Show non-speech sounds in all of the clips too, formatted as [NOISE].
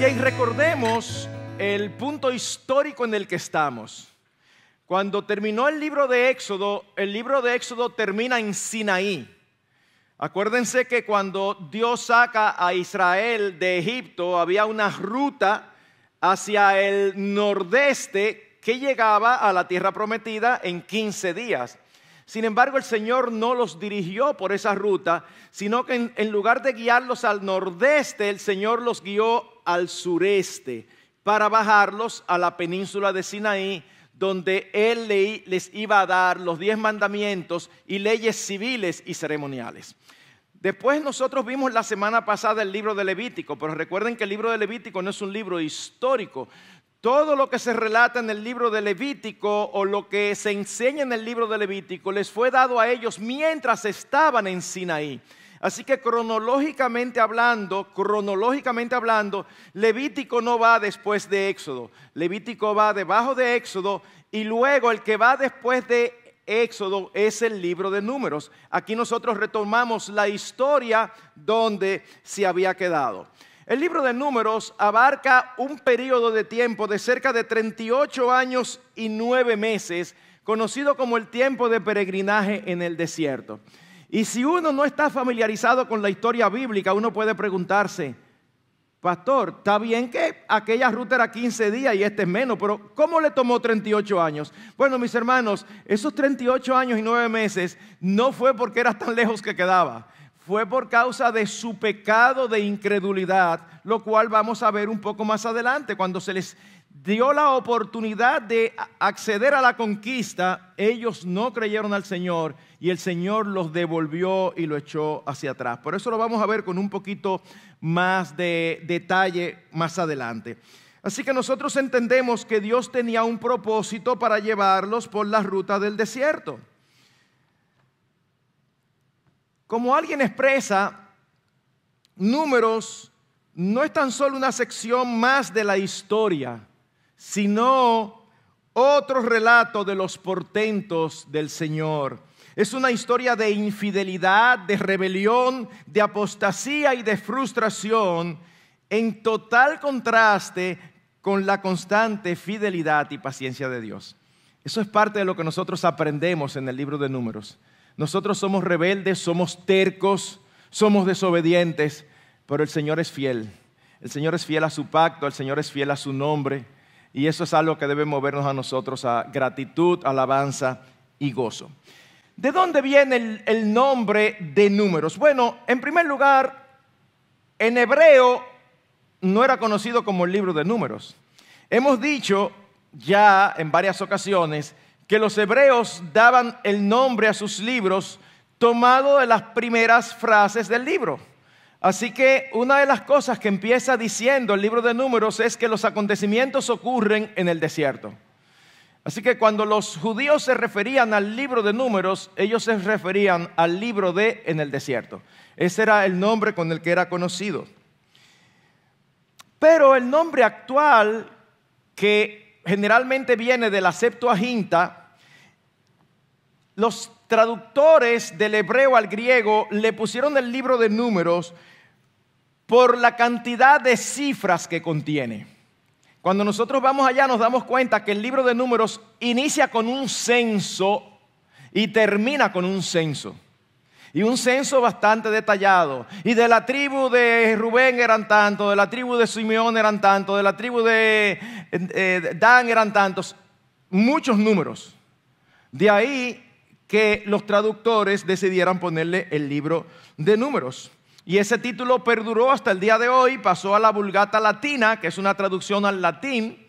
Y recordemos el punto histórico en el que estamos. Cuando terminó el libro de Éxodo, el libro de Éxodo termina en Sinaí. Acuérdense que cuando Dios saca a Israel de Egipto, había una ruta hacia el nordeste que llegaba a la tierra prometida en 15 días. Sin embargo, el Señor no los dirigió por esa ruta, sino que en lugar de guiarlos al nordeste, el Señor los guió al sureste para bajarlos a la península de Sinaí, donde él les iba a dar los diez mandamientos y leyes civiles y ceremoniales. Después nosotros vimos la semana pasada el libro de Levítico, pero recuerden que el libro de Levítico no es un libro histórico. Todo lo que se relata en el libro de Levítico o lo que se enseña en el libro de Levítico les fue dado a ellos mientras estaban en Sinaí. Así que cronológicamente hablando, cronológicamente hablando, Levítico no va después de Éxodo. Levítico va debajo de Éxodo y luego el que va después de Éxodo es el libro de números. Aquí nosotros retomamos la historia donde se había quedado. El libro de números abarca un periodo de tiempo de cerca de 38 años y 9 meses, conocido como el tiempo de peregrinaje en el desierto. Y si uno no está familiarizado con la historia bíblica, uno puede preguntarse, pastor, está bien que aquella ruta era 15 días y este es menos, pero ¿cómo le tomó 38 años? Bueno, mis hermanos, esos 38 años y 9 meses no fue porque era tan lejos que quedaba, fue por causa de su pecado de incredulidad, lo cual vamos a ver un poco más adelante, cuando se les dio la oportunidad de acceder a la conquista, ellos no creyeron al Señor y el Señor los devolvió y lo echó hacia atrás. Por eso lo vamos a ver con un poquito más de detalle más adelante. Así que nosotros entendemos que Dios tenía un propósito para llevarlos por la ruta del desierto. Como alguien expresa, números no es tan solo una sección más de la historia, sino otro relato de los portentos del Señor. Es una historia de infidelidad, de rebelión, de apostasía y de frustración, en total contraste con la constante fidelidad y paciencia de Dios. Eso es parte de lo que nosotros aprendemos en el libro de números. Nosotros somos rebeldes, somos tercos, somos desobedientes, pero el Señor es fiel. El Señor es fiel a su pacto, el Señor es fiel a su nombre. Y eso es algo que debe movernos a nosotros a gratitud, alabanza y gozo. ¿De dónde viene el, nombre de números? Bueno, en primer lugar, en hebreo no era conocido como el libro de números. Hemos dicho ya en varias ocasiones que los hebreos daban el nombre a sus libros tomado de las primeras frases del libro. Así que una de las cosas que empieza diciendo el libro de números es que los acontecimientos ocurren en el desierto. Así que cuando los judíos se referían al libro de números, ellos se referían al libro de en el desierto. Ese era el nombre con el que era conocido. Pero el nombre actual, que generalmente viene de la Septuaginta, los traductores del hebreo al griego le pusieron el libro de números por la cantidad de cifras que contiene. Cuando nosotros vamos allá nos damos cuenta que el libro de números inicia con un censo y termina con un censo. Y un censo bastante detallado. Y de la tribu de Rubén eran tantos, de la tribu de Simeón eran tantos, de la tribu de eh, Dan eran tantos. Muchos números. De ahí que los traductores decidieran ponerle el libro de números. Y ese título perduró hasta el día de hoy, pasó a la Vulgata Latina, que es una traducción al latín,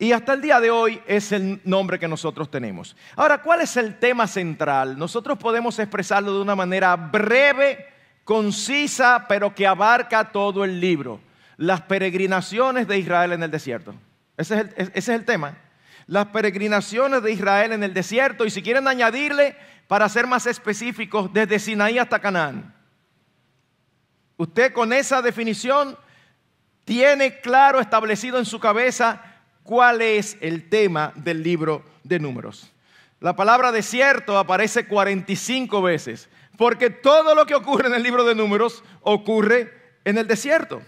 y hasta el día de hoy es el nombre que nosotros tenemos. Ahora, ¿cuál es el tema central? Nosotros podemos expresarlo de una manera breve, concisa, pero que abarca todo el libro. Las peregrinaciones de Israel en el desierto. Ese es el, e, ese es el tema las peregrinaciones de Israel en el desierto y si quieren añadirle, para ser más específicos, desde Sinaí hasta Canaán. Usted con esa definición tiene claro establecido en su cabeza cuál es el tema del libro de números. La palabra desierto aparece 45 veces, porque todo lo que ocurre en el libro de números ocurre en el desierto.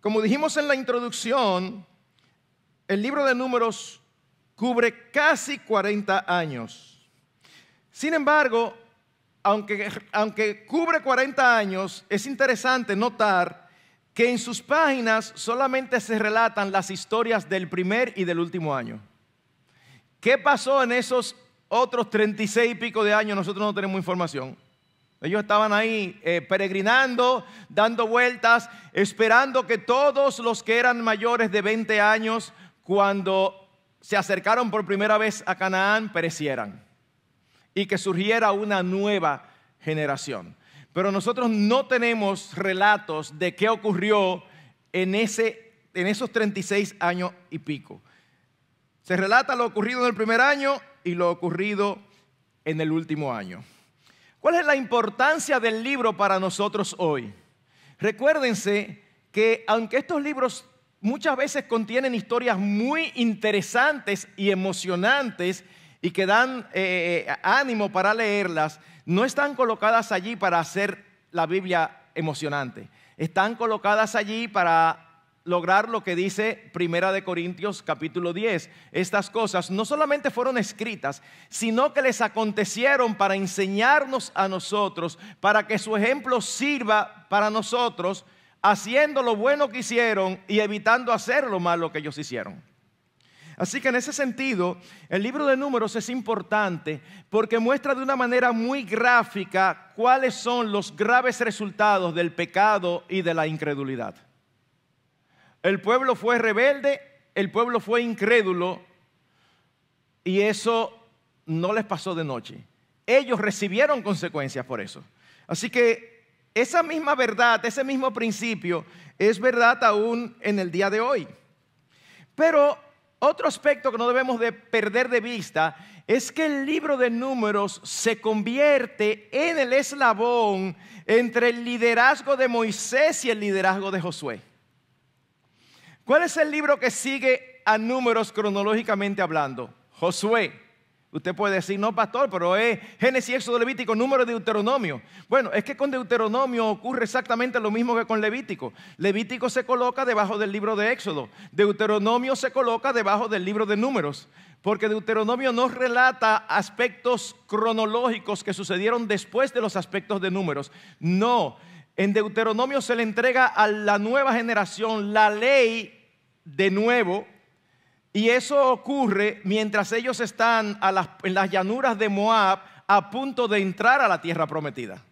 Como dijimos en la introducción, el libro de números cubre casi 40 años. Sin embargo, aunque, cubre 40 años, es interesante notar que en sus páginas solamente se relatan las historias del primer y del último año. ¿Qué pasó en esos otros 36 y pico de años? Nosotros no tenemos información. Ellos estaban ahí eh, peregrinando, dando vueltas, esperando que todos los que eran mayores de 20 años, cuando se acercaron por primera vez a Canaán, perecieran y que surgiera una nueva generación. Pero nosotros no tenemos relatos de qué ocurrió en, ese, en esos 36 años y pico. Se relata lo ocurrido en el primer año y lo ocurrido en el último año. ¿Cuál es la importancia del libro para nosotros hoy? Recuérdense que aunque estos libros muchas veces contienen historias muy interesantes y emocionantes y que dan eh, eh, ánimo para leerlas, no están colocadas allí para hacer la Biblia emocionante. Están colocadas allí para lograr lo que dice Primera de Corintios capítulo 10. Estas cosas no solamente fueron escritas, sino que les acontecieron para enseñarnos a nosotros, para que su ejemplo sirva para nosotros, haciendo lo bueno que hicieron y evitando hacer lo malo que ellos hicieron. Así que en ese sentido, el libro de números es importante porque muestra de una manera muy gráfica cuáles son los graves resultados del pecado y de la incredulidad. El pueblo fue rebelde, el pueblo fue incrédulo y eso no les pasó de noche. Ellos recibieron consecuencias por eso. Así que esa misma verdad, ese mismo principio es verdad aún en el día de hoy. Pero otro aspecto que no debemos de perder de vista es que el libro de números se convierte en el eslabón entre el liderazgo de Moisés y el liderazgo de Josué. ¿Cuál es el libro que sigue a números cronológicamente hablando? Josué. Usted puede decir, no, pastor, pero es Génesis, Éxodo, Levítico, número de Deuteronomio. Bueno, es que con Deuteronomio ocurre exactamente lo mismo que con Levítico. Levítico se coloca debajo del libro de Éxodo. Deuteronomio se coloca debajo del libro de números. Porque Deuteronomio no relata aspectos cronológicos que sucedieron después de los aspectos de números. No, en Deuteronomio se le entrega a la nueva generación la ley de nuevo. Y eso ocurre mientras ellos están en las llanuras de Moab a punto de entrar a la tierra prometida.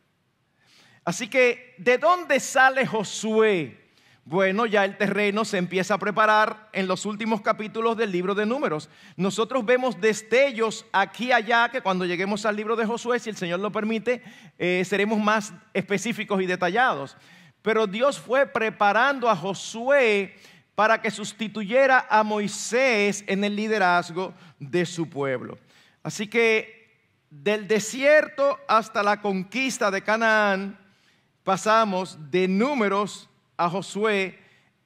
Así que, ¿de dónde sale Josué? Bueno, ya el terreno se empieza a preparar en los últimos capítulos del libro de números. Nosotros vemos destellos aquí y allá que cuando lleguemos al libro de Josué, si el Señor lo permite, eh, seremos más específicos y detallados. Pero Dios fue preparando a Josué para que sustituyera a Moisés en el liderazgo de su pueblo. Así que del desierto hasta la conquista de Canaán pasamos de números a Josué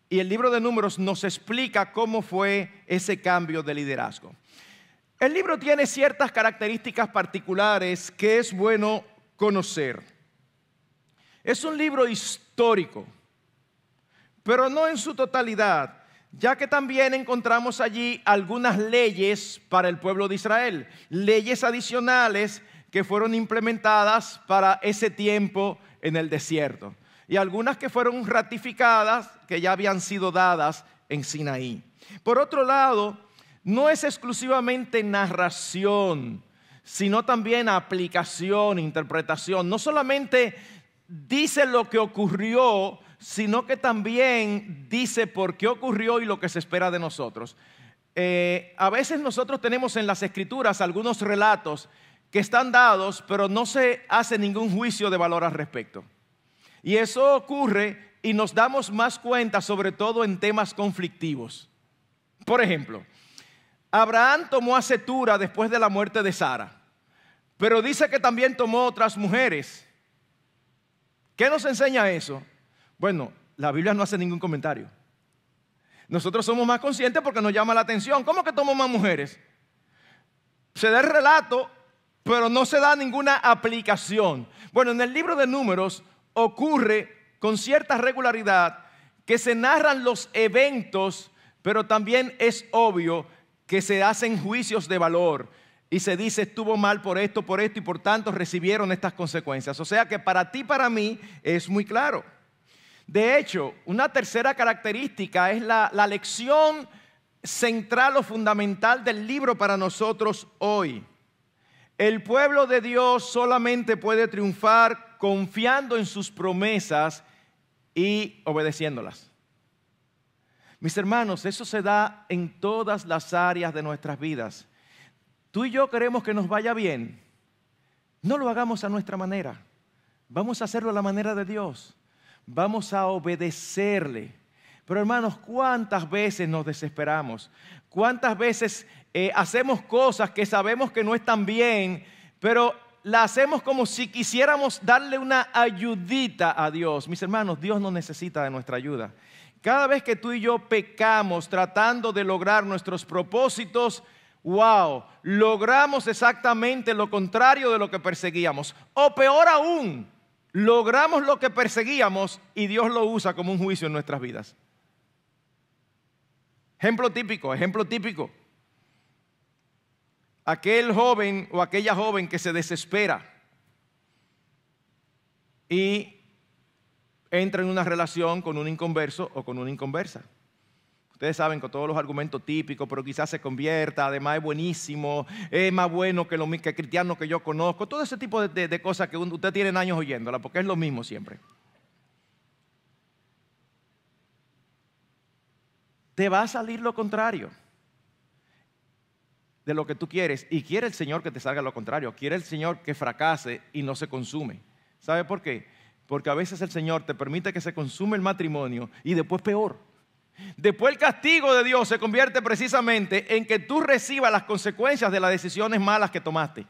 y el libro de números nos explica cómo fue ese cambio de liderazgo. El libro tiene ciertas características particulares que es bueno conocer. Es un libro histórico, pero no en su totalidad, ya que también encontramos allí algunas leyes para el pueblo de Israel, leyes adicionales que fueron implementadas para ese tiempo en el desierto y algunas que fueron ratificadas, que ya habían sido dadas en Sinaí. Por otro lado, no es exclusivamente narración, sino también aplicación, interpretación. No solamente dice lo que ocurrió, sino que también dice por qué ocurrió y lo que se espera de nosotros. Eh, a veces nosotros tenemos en las escrituras algunos relatos que están dados, pero no se hace ningún juicio de valor al respecto. Y eso ocurre y nos damos más cuenta sobre todo en temas conflictivos. Por ejemplo, Abraham tomó a después de la muerte de Sara, pero dice que también tomó otras mujeres. ¿Qué nos enseña eso? Bueno, la Biblia no hace ningún comentario. Nosotros somos más conscientes porque nos llama la atención. ¿Cómo que tomó más mujeres? Se da el relato, pero no se da ninguna aplicación. Bueno, en el libro de números ocurre con cierta regularidad que se narran los eventos, pero también es obvio que se hacen juicios de valor y se dice estuvo mal por esto, por esto y por tanto recibieron estas consecuencias. O sea que para ti, para mí es muy claro. De hecho, una tercera característica es la, la lección central o fundamental del libro para nosotros hoy. El pueblo de Dios solamente puede triunfar confiando en sus promesas y obedeciéndolas. Mis hermanos, eso se da en todas las áreas de nuestras vidas. Tú y yo queremos que nos vaya bien. No lo hagamos a nuestra manera. Vamos a hacerlo a la manera de Dios. Vamos a obedecerle. Pero hermanos, ¿cuántas veces nos desesperamos? ¿Cuántas veces eh, hacemos cosas que sabemos que no están bien, pero la hacemos como si quisiéramos darle una ayudita a Dios. Mis hermanos, Dios no necesita de nuestra ayuda. Cada vez que tú y yo pecamos tratando de lograr nuestros propósitos, wow, logramos exactamente lo contrario de lo que perseguíamos. O peor aún, logramos lo que perseguíamos y Dios lo usa como un juicio en nuestras vidas. Ejemplo típico, ejemplo típico aquel joven o aquella joven que se desespera y entra en una relación con un inconverso o con una inconversa. Ustedes saben con todos los argumentos típicos, pero quizás se convierta, además es buenísimo, es más bueno que los que cristianos que yo conozco, todo ese tipo de, de cosas que ustedes tienen años oyéndola, porque es lo mismo siempre. Te va a salir lo contrario de lo que tú quieres y quiere el Señor que te salga lo contrario, quiere el Señor que fracase y no se consume. ¿Sabe por qué? Porque a veces el Señor te permite que se consume el matrimonio y después peor. Después el castigo de Dios se convierte precisamente en que tú recibas las consecuencias de las decisiones malas que tomaste.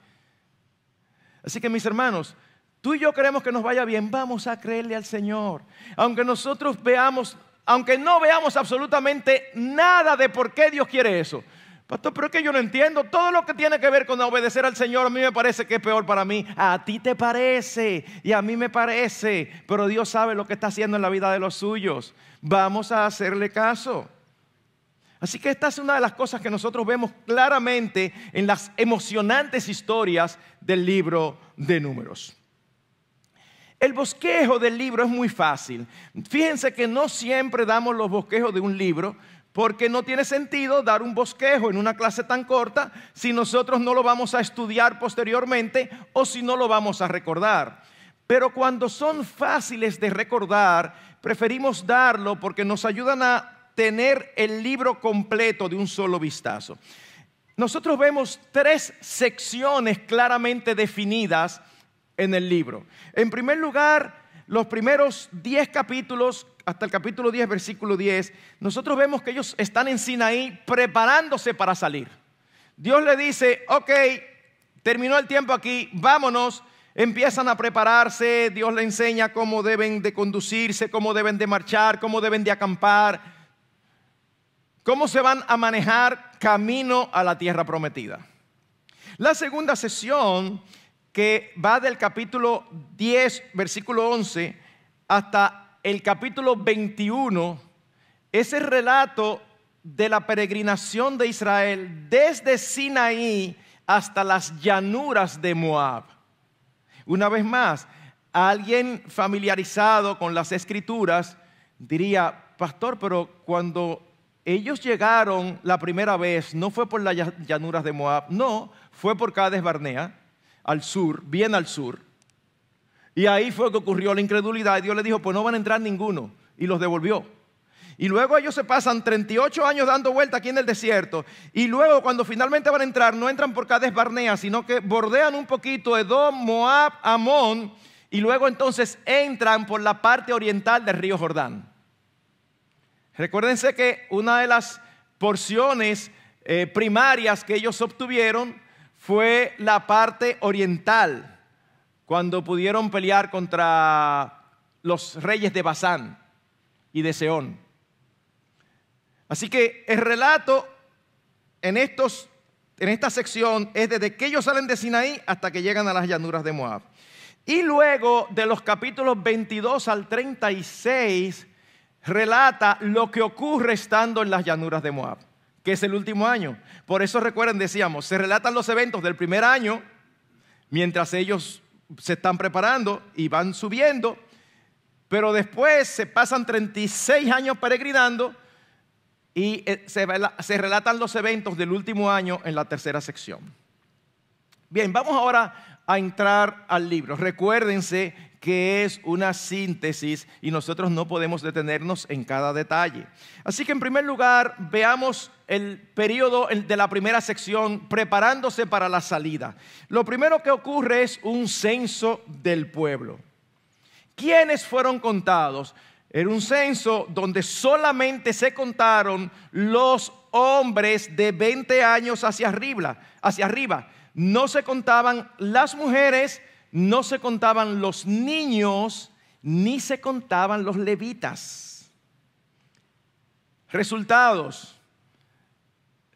Así que mis hermanos, tú y yo creemos que nos vaya bien, vamos a creerle al Señor. Aunque nosotros veamos, aunque no veamos absolutamente nada de por qué Dios quiere eso, Pastor, pero es que yo no entiendo. Todo lo que tiene que ver con obedecer al Señor a mí me parece que es peor para mí. A ti te parece y a mí me parece. Pero Dios sabe lo que está haciendo en la vida de los suyos. Vamos a hacerle caso. Así que esta es una de las cosas que nosotros vemos claramente en las emocionantes historias del libro de números. El bosquejo del libro es muy fácil. Fíjense que no siempre damos los bosquejos de un libro porque no tiene sentido dar un bosquejo en una clase tan corta si nosotros no lo vamos a estudiar posteriormente o si no lo vamos a recordar. Pero cuando son fáciles de recordar, preferimos darlo porque nos ayudan a tener el libro completo de un solo vistazo. Nosotros vemos tres secciones claramente definidas en el libro. En primer lugar, los primeros diez capítulos hasta el capítulo 10, versículo 10, nosotros vemos que ellos están en Sinaí preparándose para salir. Dios le dice, ok, terminó el tiempo aquí, vámonos. Empiezan a prepararse, Dios le enseña cómo deben de conducirse, cómo deben de marchar, cómo deben de acampar, cómo se van a manejar camino a la tierra prometida. La segunda sesión, que va del capítulo 10, versículo 11, hasta el capítulo 21 es el relato de la peregrinación de Israel desde Sinaí hasta las llanuras de Moab. Una vez más, alguien familiarizado con las escrituras diría, pastor, pero cuando ellos llegaron la primera vez, no fue por las llanuras de Moab, no, fue por Cades Barnea, al sur, bien al sur y ahí fue que ocurrió la incredulidad. Y Dios le dijo, pues no van a entrar ninguno. Y los devolvió. Y luego ellos se pasan 38 años dando vuelta aquí en el desierto. Y luego cuando finalmente van a entrar, no entran por Cades Barnea, sino que bordean un poquito Edom, Moab, Amón. Y luego entonces entran por la parte oriental del río Jordán. Recuérdense que una de las porciones eh, primarias que ellos obtuvieron fue la parte oriental cuando pudieron pelear contra los reyes de Basán y de Seón. Así que el relato en, estos, en esta sección es desde que ellos salen de Sinaí hasta que llegan a las llanuras de Moab. Y luego de los capítulos 22 al 36 relata lo que ocurre estando en las llanuras de Moab, que es el último año. Por eso recuerden, decíamos, se relatan los eventos del primer año mientras ellos se están preparando y van subiendo, pero después se pasan 36 años peregrinando y eh, se, relatan los eventos del último año en la tercera sección. Bien, vamos ahora a entrar al libro. Recuérdense que es una síntesis y nosotros no podemos detenernos en cada detalle. Así que en primer lugar, veamos el periodo de la primera sección preparándose para la salida. Lo primero que ocurre es un censo del pueblo. ¿Quiénes fueron contados? Era un censo donde solamente se contaron los hombres de 20 años hacia arriba, hacia arriba. No se contaban las mujeres no se contaban los niños ni se contaban los levitas. Resultados,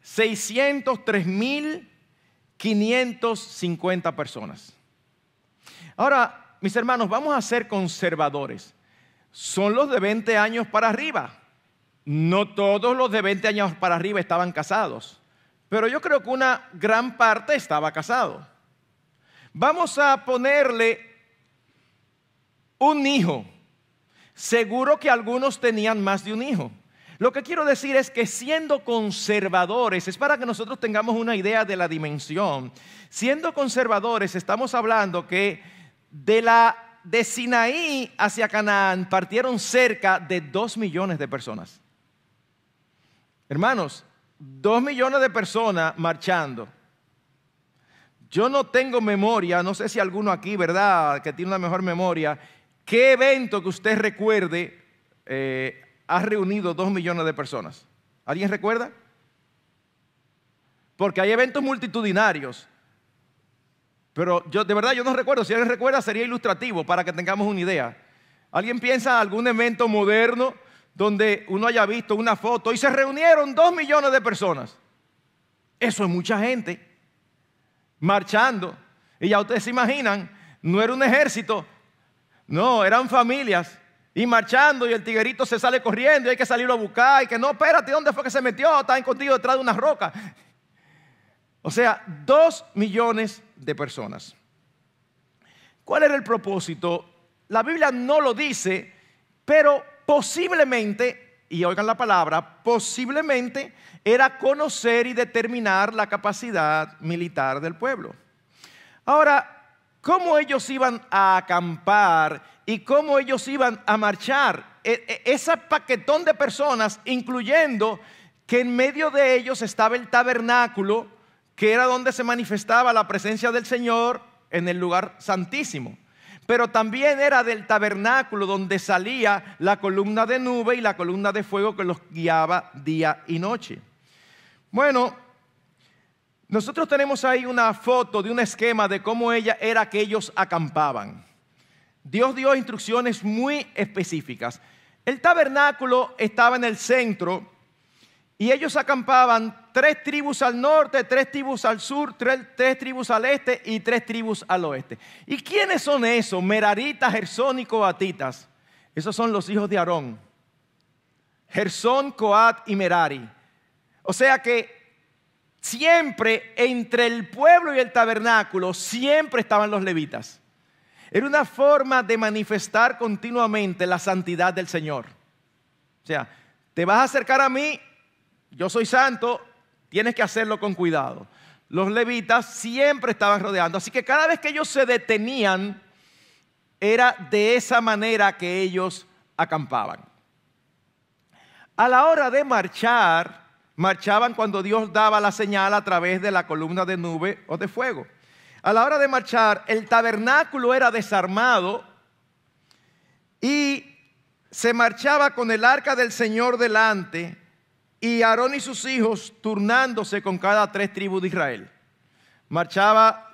603.550 personas. Ahora, mis hermanos, vamos a ser conservadores. Son los de 20 años para arriba. No todos los de 20 años para arriba estaban casados, pero yo creo que una gran parte estaba casado. Vamos a ponerle un hijo. Seguro que algunos tenían más de un hijo. Lo que quiero decir es que siendo conservadores, es para que nosotros tengamos una idea de la dimensión, siendo conservadores estamos hablando que de, la, de Sinaí hacia Canaán partieron cerca de dos millones de personas. Hermanos, dos millones de personas marchando. Yo no tengo memoria, no sé si alguno aquí, ¿verdad?, que tiene una mejor memoria. ¿Qué evento que usted recuerde eh, ha reunido dos millones de personas? ¿Alguien recuerda? Porque hay eventos multitudinarios. Pero yo, de verdad, yo no recuerdo. Si alguien recuerda, sería ilustrativo para que tengamos una idea. ¿Alguien piensa algún evento moderno donde uno haya visto una foto y se reunieron dos millones de personas? Eso es mucha gente marchando. Y ya ustedes se imaginan, no era un ejército, no, eran familias. Y marchando y el tiguerito se sale corriendo y hay que salirlo a buscar. Y que no, espérate, ¿dónde fue que se metió? Está contigo detrás de una roca. O sea, dos millones de personas. ¿Cuál era el propósito? La Biblia no lo dice, pero posiblemente y oigan la palabra, posiblemente era conocer y determinar la capacidad militar del pueblo. Ahora, ¿cómo ellos iban a acampar y cómo ellos iban a marchar? E, e, ese paquetón de personas, incluyendo que en medio de ellos estaba el tabernáculo, que era donde se manifestaba la presencia del Señor en el lugar santísimo pero también era del tabernáculo donde salía la columna de nube y la columna de fuego que los guiaba día y noche. Bueno, nosotros tenemos ahí una foto de un esquema de cómo ella era que ellos acampaban. Dios dio instrucciones muy específicas. El tabernáculo estaba en el centro y ellos acampaban tres tribus al norte, tres tribus al sur, tres, tribus al este y tres tribus al oeste. ¿Y quiénes son esos? Meraritas, Gersón y Coatitas. Esos son los hijos de Aarón. Gersón, Coat y Merari. O sea que siempre entre el pueblo y el tabernáculo siempre estaban los levitas. Era una forma de manifestar continuamente la santidad del Señor. O sea, te vas a acercar a mí yo soy santo, tienes que hacerlo con cuidado. Los levitas siempre estaban rodeando, así que cada vez que ellos se detenían, era de esa manera que ellos acampaban. A la hora de marchar, marchaban cuando Dios daba la señal a través de la columna de nube o de fuego. A la hora de marchar, el tabernáculo era desarmado y se marchaba con el arca del Señor delante y Aarón y sus hijos turnándose con cada tres tribus de Israel. Marchaba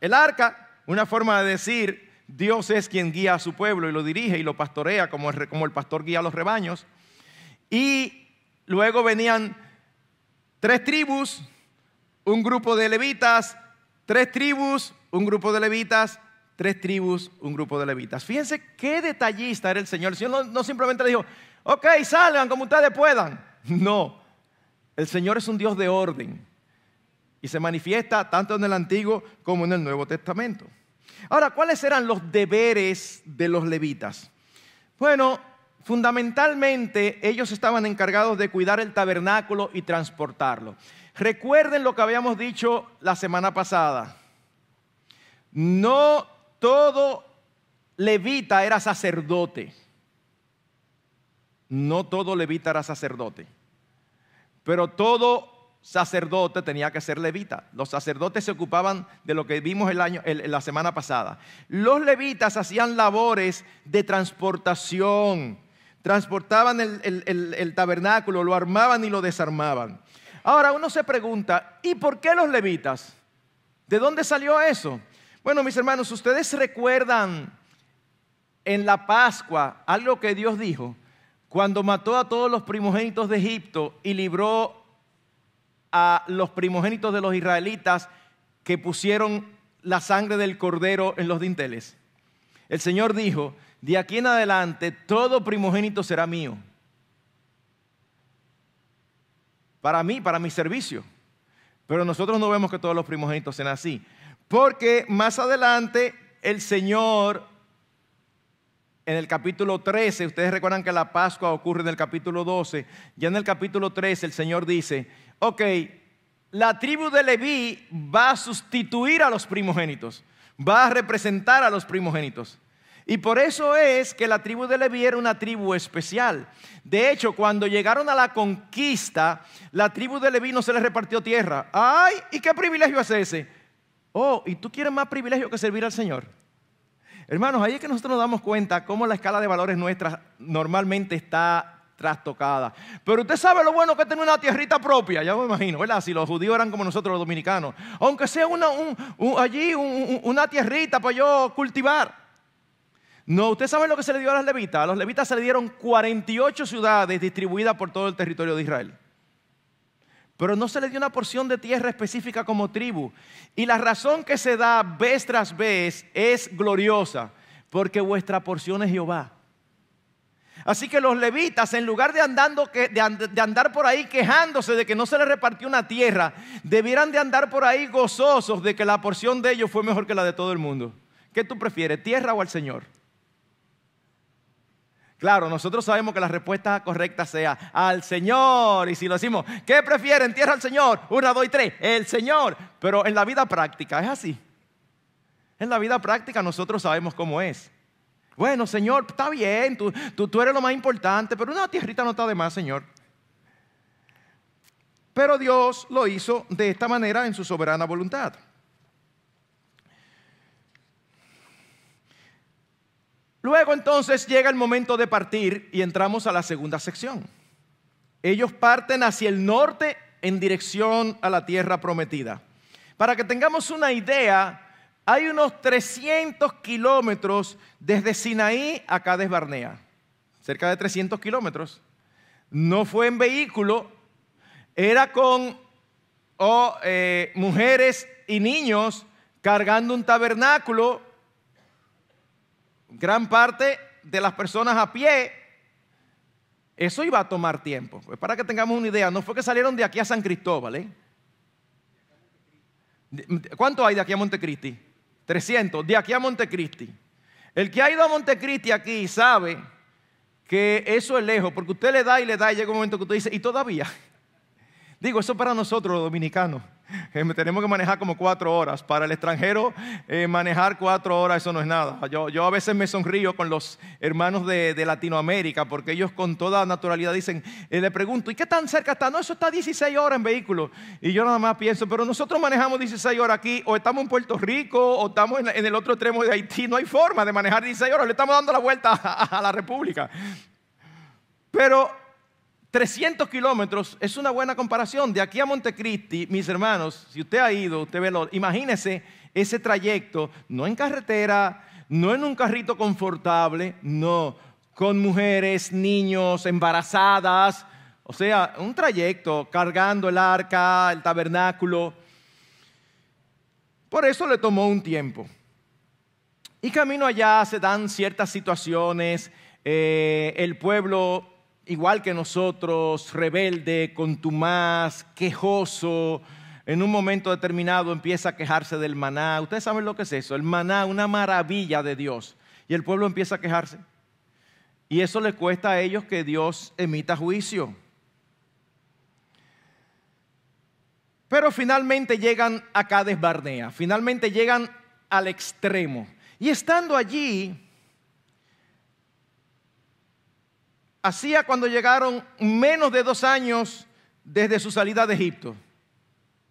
el arca, una forma de decir, Dios es quien guía a su pueblo y lo dirige y lo pastorea como como el pastor guía a los rebaños. Y luego venían tres tribus, un grupo de levitas, tres tribus, un grupo de levitas, tres tribus, un grupo de levitas. Fíjense qué detallista era el Señor. El Señor no, simplemente le dijo, ok, salgan como ustedes puedan. [LAUGHS] No, el Señor es un Dios de orden y se manifiesta tanto en el Antiguo como en el Nuevo Testamento. Ahora, ¿cuáles eran los deberes de los levitas? Bueno, fundamentalmente ellos estaban encargados de cuidar el tabernáculo y transportarlo. Recuerden lo que habíamos dicho la semana pasada. No todo levita era sacerdote. No todo levita era sacerdote. Pero todo sacerdote tenía que ser levita. Los sacerdotes se ocupaban de lo que vimos el año, la semana pasada. Los levitas hacían labores de transportación. Transportaban el, el tabernáculo, lo armaban y lo desarmaban. Ahora uno se pregunta, ¿y por qué los levitas? ¿De dónde salió eso? Bueno, mis hermanos, ustedes recuerdan en la Pascua algo que Dios dijo cuando mató a todos los primogénitos de Egipto y libró a los primogénitos de los israelitas que pusieron la sangre del cordero en los dinteles. El Señor dijo, de aquí en adelante todo primogénito será mío. Para mí, para mi servicio. Pero nosotros no vemos que todos los primogénitos sean así. Porque más adelante el Señor, en el capítulo 13, ustedes recuerdan que la Pascua ocurre en el capítulo 12, ya en el capítulo 13 el Señor dice, ok, la tribu de Leví va a sustituir a los primogénitos, va a representar a los primogénitos. Y por eso es que la tribu de Leví era una tribu especial. De hecho, cuando llegaron a la conquista, la tribu de Leví no se les repartió tierra. ¡Ay! ¿Y qué privilegio es ese? Oh, ¿y tú quieres más privilegio que servir al Señor? Hermanos, ahí es que nosotros nos damos cuenta cómo la escala de valores nuestra normalmente está trastocada. Pero usted sabe lo bueno que es tener una tierrita propia, ya me imagino, ¿verdad? Si los judíos eran como nosotros los dominicanos. Aunque sea allí una tierrita para yo cultivar. No, usted sabe lo que se le dio a las levitas. A los levitas se le dieron 48 ciudades distribuidas por todo el territorio de Israel pero no se le dio una porción de tierra específica como tribu. Y la razón que se da vez tras vez es gloriosa, porque vuestra porción es Jehová. Así que los levitas, en lugar de, andando, de, andar por ahí quejándose de que no se les repartió una tierra, debieran de andar por ahí gozosos de que la porción de ellos fue mejor que la de todo el mundo. ¿Qué tú prefieres, tierra o al Señor? Claro, nosotros sabemos que la respuesta correcta sea al Señor. Y si lo decimos, ¿qué prefieren? Tierra al Señor. Una, dos y tres. El Señor. Pero en la vida práctica es así. En la vida práctica nosotros sabemos cómo es. Bueno, Señor, está bien, tú, tú, tú eres lo más importante, pero una tierrita no está de más, Señor. Pero Dios lo hizo de esta manera en su soberana voluntad. Luego entonces llega el momento de partir y entramos a la segunda sección. Ellos parten hacia el norte en dirección a la tierra prometida. Para que tengamos una idea, hay unos 300 kilómetros desde Sinaí a Cades Barnea. Cerca de 300 kilómetros. No fue en vehículo, era con oh, eh, mujeres y niños cargando un tabernáculo gran parte de las personas a pie, eso iba a tomar tiempo. Pues para que tengamos una idea, no fue que salieron de aquí a San Cristóbal. ¿eh? ¿Cuánto hay de aquí a Montecristi? 300, de aquí a Montecristi. El que ha ido a Montecristi aquí sabe que eso es lejos, porque usted le da y le da y llega un momento que usted dice, y todavía. [LAUGHS] Digo, eso para nosotros los dominicanos. [LAUGHS] Em, tenemos que manejar como cuatro horas. Para el extranjero, eh, manejar cuatro horas, eso no es nada. Yo, yo a veces me sonrío con los hermanos de, Latinoamérica, porque ellos con toda naturalidad dicen, eh, le pregunto, ¿y qué tan cerca está? No, eso está 16 horas en vehículo. Y yo nada más pienso, pero nosotros manejamos 16 horas aquí, o estamos en Puerto Rico, o estamos en, el otro extremo de Haití. No hay forma de manejar 16 horas, le estamos dando la vuelta [LAUGHS] a la República. Pero 300 kilómetros es una buena comparación. De aquí a Montecristi, mis hermanos, si usted ha ido, usted ve lo... Imagínese ese trayecto, no en carretera, no en un carrito confortable, no, con mujeres, niños, embarazadas. O sea, un trayecto cargando el arca, el tabernáculo. Por eso le tomó un tiempo. Y camino allá se dan ciertas situaciones. Eh, el pueblo igual que nosotros, rebelde, contumaz, quejoso, en un momento determinado empieza a quejarse del maná. Ustedes saben lo que es eso, el maná, una maravilla de Dios. Y el pueblo empieza a quejarse. Y eso le cuesta a ellos que Dios emita juicio. Pero finalmente llegan a Cades Barnea, finalmente llegan al extremo. Y estando allí, hacía cuando llegaron menos de dos años desde su salida de Egipto.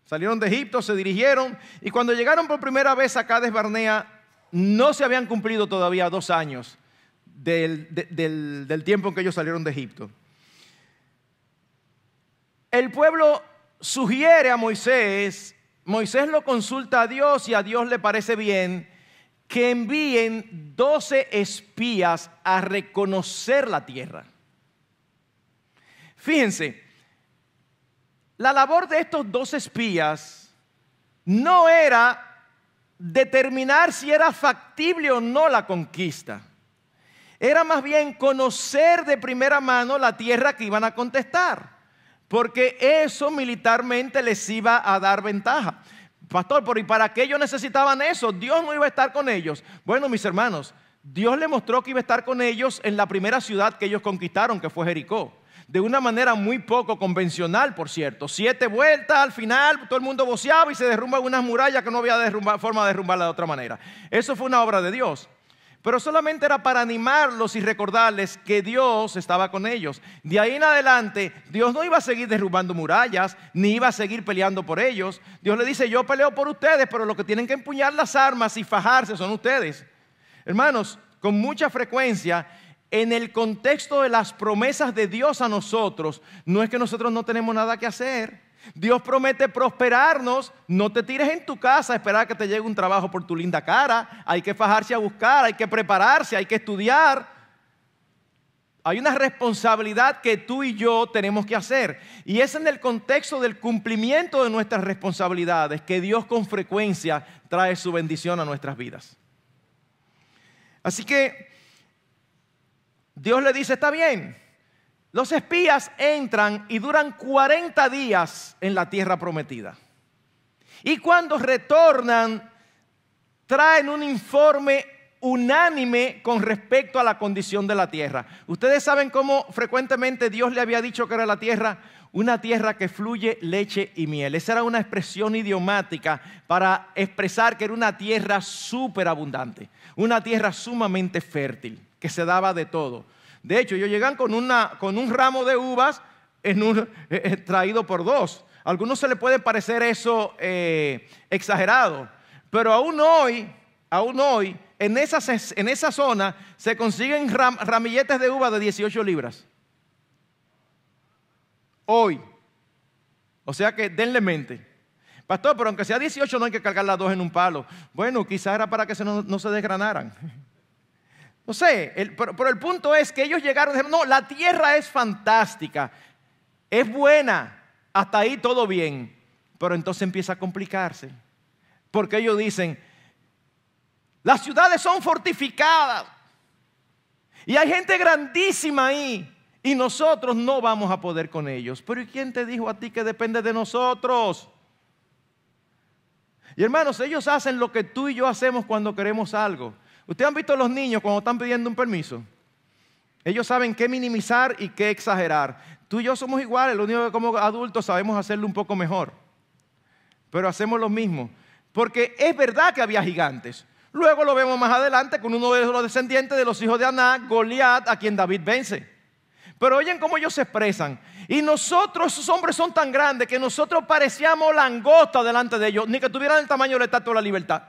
Salieron de Egipto, se dirigieron y cuando llegaron por primera vez a Cades Barnea, no se habían cumplido todavía dos años del, del tiempo en que ellos salieron de Egipto. El pueblo sugiere a Moisés, Moisés lo consulta a Dios y a Dios le parece bien que envíen 12 espías a reconocer la tierra. Fíjense, la labor de estos dos espías no era determinar si era factible o no la conquista. Era más bien conocer de primera mano la tierra que iban a contestar, porque eso militarmente les iba a dar ventaja. Pastor, pero ¿y para qué ellos necesitaban eso? Dios no iba a estar con ellos. Bueno, mis hermanos, Dios le mostró que iba a estar con ellos en la primera ciudad que ellos conquistaron, que fue Jericó de una manera muy poco convencional, por cierto. Siete vueltas al final, todo el mundo boceaba y se derrumba unas murallas que no había forma de derrumbarla de otra manera. Eso fue una obra de Dios. Pero solamente era para animarlos y recordarles que Dios estaba con ellos. De ahí en adelante, Dios no iba a seguir derrumbando murallas, ni iba a seguir peleando por ellos. Dios le dice, yo peleo por ustedes, pero los que tienen que empuñar las armas y fajarse son ustedes. Hermanos, con mucha frecuencia en el contexto de las promesas de Dios a nosotros, no es que nosotros no tenemos nada que hacer. Dios promete prosperarnos, no te tires en tu casa a esperar que te llegue un trabajo por tu linda cara, hay que fajarse a buscar, hay que prepararse, hay que estudiar. Hay una responsabilidad que tú y yo tenemos que hacer. Y es en el contexto del cumplimiento de nuestras responsabilidades que Dios con frecuencia trae su bendición a nuestras vidas. Así que Dios le dice, está bien, los espías entran y duran 40 días en la tierra prometida. Y cuando retornan, traen un informe unánime con respecto a la condición de la tierra. Ustedes saben cómo frecuentemente Dios le había dicho que era la tierra una tierra que fluye leche y miel. Esa era una expresión idiomática para expresar que era una tierra súper abundante, una tierra sumamente fértil que se daba de todo. De hecho, ellos llegan con, una, con un ramo de uvas en un, eh, eh, traído por dos. A algunos se le puede parecer eso eh, exagerado, pero aún hoy, aún hoy, en, esas, en esa zona se consiguen ramilletes de uva de 18 libras. Hoy. O sea que denle mente. Pastor, pero aunque sea 18 no hay que cargar las dos en un palo. Bueno, quizás era para que no se desgranaran. [LAUGHS] No sé, pero, pero, el punto es que ellos llegaron y dijeron, no, la tierra es fantástica, es buena, hasta ahí todo bien. Pero entonces empieza a complicarse, porque ellos dicen, las ciudades son fortificadas y hay gente grandísima ahí y nosotros no vamos a poder con ellos. Pero ¿y quién te dijo a ti que depende de nosotros? Y hermanos, ellos hacen lo que tú y yo hacemos cuando queremos algo. Ustedes han visto a los niños cuando están pidiendo un permiso. Ellos saben qué minimizar y qué exagerar. Tú y yo somos iguales, lo único que como adultos sabemos hacerlo un poco mejor. Pero hacemos lo mismo. Porque es verdad que había gigantes. Luego lo vemos más adelante con uno de los descendientes de los hijos de Aná, Goliat, a quien David vence. Pero oyen cómo ellos se expresan. Y nosotros, esos hombres son tan grandes que nosotros parecíamos langosta delante de ellos, ni que tuvieran el tamaño del la de la libertad.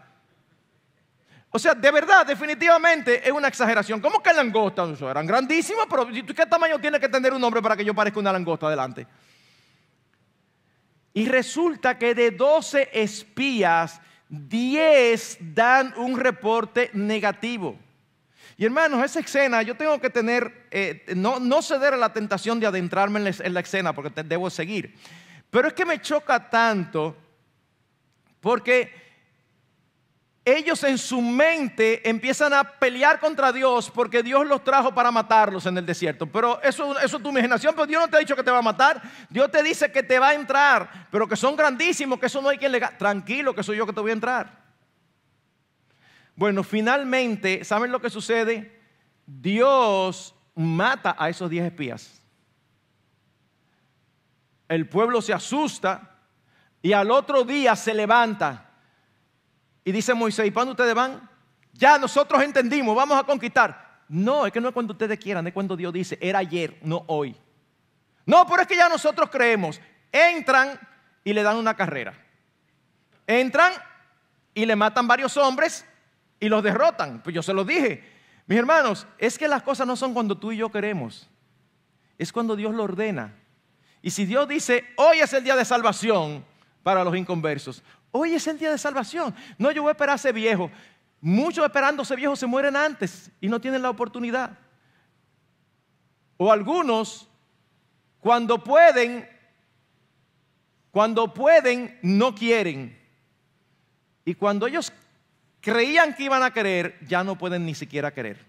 O sea, de verdad, definitivamente es una exageración. ¿Cómo que langosta? Eran grandísimas, pero ¿qué tamaño tiene que tener un hombre para que yo parezca una langosta adelante? Y resulta que de 12 espías, 10 dan un reporte negativo. Y hermanos, esa escena yo tengo que tener, eh, no, no, ceder a la tentación de adentrarme en la, escena porque debo seguir. Pero es que me choca tanto porque ellos en su mente empiezan a pelear contra Dios porque Dios los trajo para matarlos en el desierto. Pero eso, eso es tu imaginación, pero Dios no te ha dicho que te va a matar. Dios te dice que te va a entrar, pero que son grandísimos, que eso no hay quien le... Tranquilo, que soy yo que te voy a entrar. Bueno, finalmente, ¿saben lo que sucede? Dios mata a esos diez espías. El pueblo se asusta y al otro día se levanta y dice Moisés, ¿y cuándo ustedes van? Ya nosotros entendimos, vamos a conquistar. No, es que no es cuando ustedes quieran, es cuando Dios dice, era ayer, no hoy. No, pero es que ya nosotros creemos. Entran y le dan una carrera. Entran y le matan varios hombres y los derrotan. Pues yo se lo dije. Mis hermanos, es que las cosas no son cuando tú y yo queremos. Es cuando Dios lo ordena. Y si Dios dice, hoy es el día de salvación para los inconversos, Hoy es el día de salvación. No, yo voy a esperarse viejo. Muchos esperándose viejo se mueren antes y no tienen la oportunidad. O algunos, cuando pueden, cuando pueden, no quieren. Y cuando ellos creían que iban a querer, ya no pueden ni siquiera querer.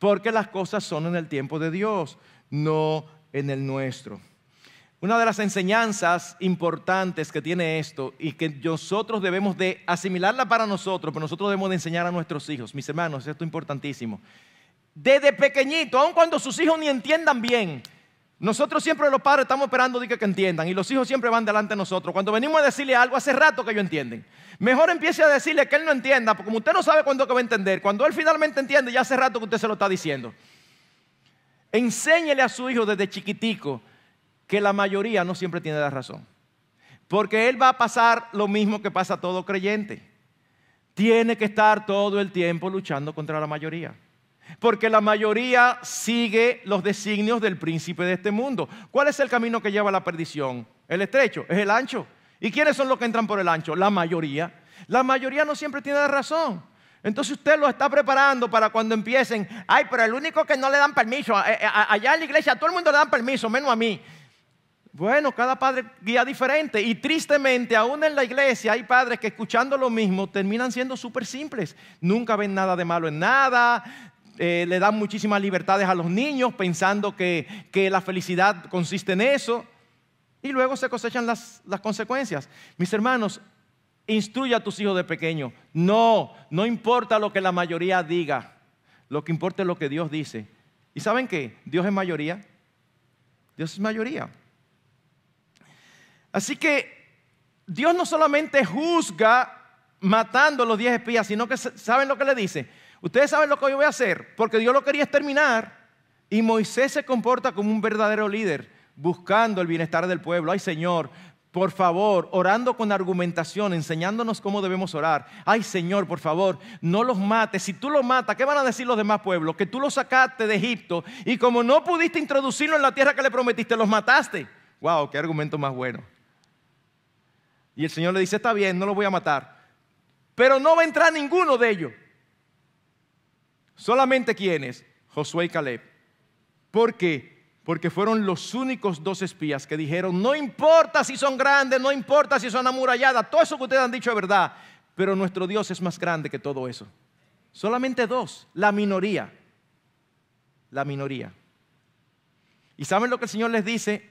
Porque las cosas son en el tiempo de Dios, no en el nuestro. Una de las enseñanzas importantes que tiene esto y que nosotros debemos de asimilarla para nosotros, pero nosotros debemos de enseñar a nuestros hijos, mis hermanos, esto es importantísimo. Desde pequeñito, aun cuando sus hijos ni entiendan bien, nosotros siempre los padres estamos esperando que, que entiendan y los hijos siempre van delante de nosotros. Cuando venimos a decirle algo, hace rato que ellos entienden. Mejor empiece a decirle que él no entienda, porque como usted no sabe cuándo que va a entender, cuando él finalmente entiende, ya hace rato que usted se lo está diciendo. Enséñele a su hijo desde chiquitico que la mayoría no siempre tiene la razón. Porque él va a pasar lo mismo que pasa a todo creyente. Tiene que estar todo el tiempo luchando contra la mayoría. Porque la mayoría sigue los designios del príncipe de este mundo. ¿Cuál es el camino que lleva a la perdición? El estrecho, es el ancho. ¿Y quiénes son los que entran por el ancho? La mayoría. La mayoría no siempre tiene la razón. Entonces usted lo está preparando para cuando empiecen, ay, pero el único que no le dan permiso, eh, eh, allá en la iglesia a todo el mundo le dan permiso, menos a mí. Bueno, cada padre guía diferente y tristemente aún en la iglesia hay padres que escuchando lo mismo terminan siendo súper simples. Nunca ven nada de malo en nada, eh, le dan muchísimas libertades a los niños pensando que, la felicidad consiste en eso y luego se cosechan las, las consecuencias. Mis hermanos, instruye a tus hijos de pequeño. No, no importa lo que la mayoría diga, lo que importa es lo que Dios dice. ¿Y saben qué? Dios es mayoría. Dios es mayoría. Así que Dios no solamente juzga matando a los diez espías, sino que saben lo que le dice. Ustedes saben lo que yo voy a hacer, porque Dios lo quería exterminar. Y Moisés se comporta como un verdadero líder, buscando el bienestar del pueblo. Ay Señor, por favor, orando con argumentación, enseñándonos cómo debemos orar. Ay Señor, por favor, no los mates. Si tú los matas, ¿qué van a decir los demás pueblos? Que tú los sacaste de Egipto y como no pudiste introducirlo en la tierra que le prometiste, los mataste. ¡Wow! ¡Qué argumento más bueno! Y el Señor le dice, está bien, no lo voy a matar. Pero no va a entrar ninguno de ellos. Solamente quienes, Josué y Caleb. ¿Por qué? Porque fueron los únicos dos espías que dijeron, no importa si son grandes, no importa si son amuralladas, todo eso que ustedes han dicho es verdad, pero nuestro Dios es más grande que todo eso. Solamente dos, la minoría. La minoría. ¿Y saben lo que el Señor les dice?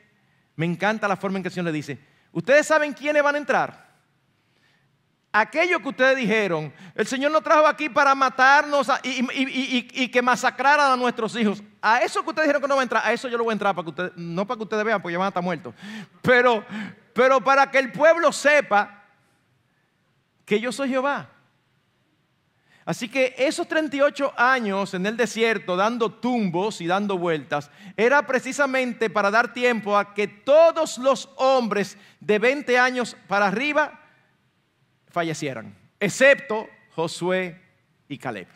Me encanta la forma en que el Señor les dice, Ustedes saben quiénes van a entrar. Aquello que ustedes dijeron, el Señor nos trajo aquí para matarnos y, que masacraran a nuestros hijos. A eso que ustedes dijeron que no va a entrar, a eso yo lo voy a entrar, para que ustedes, no para que ustedes vean, porque ya van a muertos. Pero, pero para que el pueblo sepa que yo soy Jehová. Así que esos 38 años en el desierto, dando tumbos y dando vueltas, era precisamente para dar tiempo a que todos los hombres de 20 años para arriba fallecieran, excepto Josué y Caleb.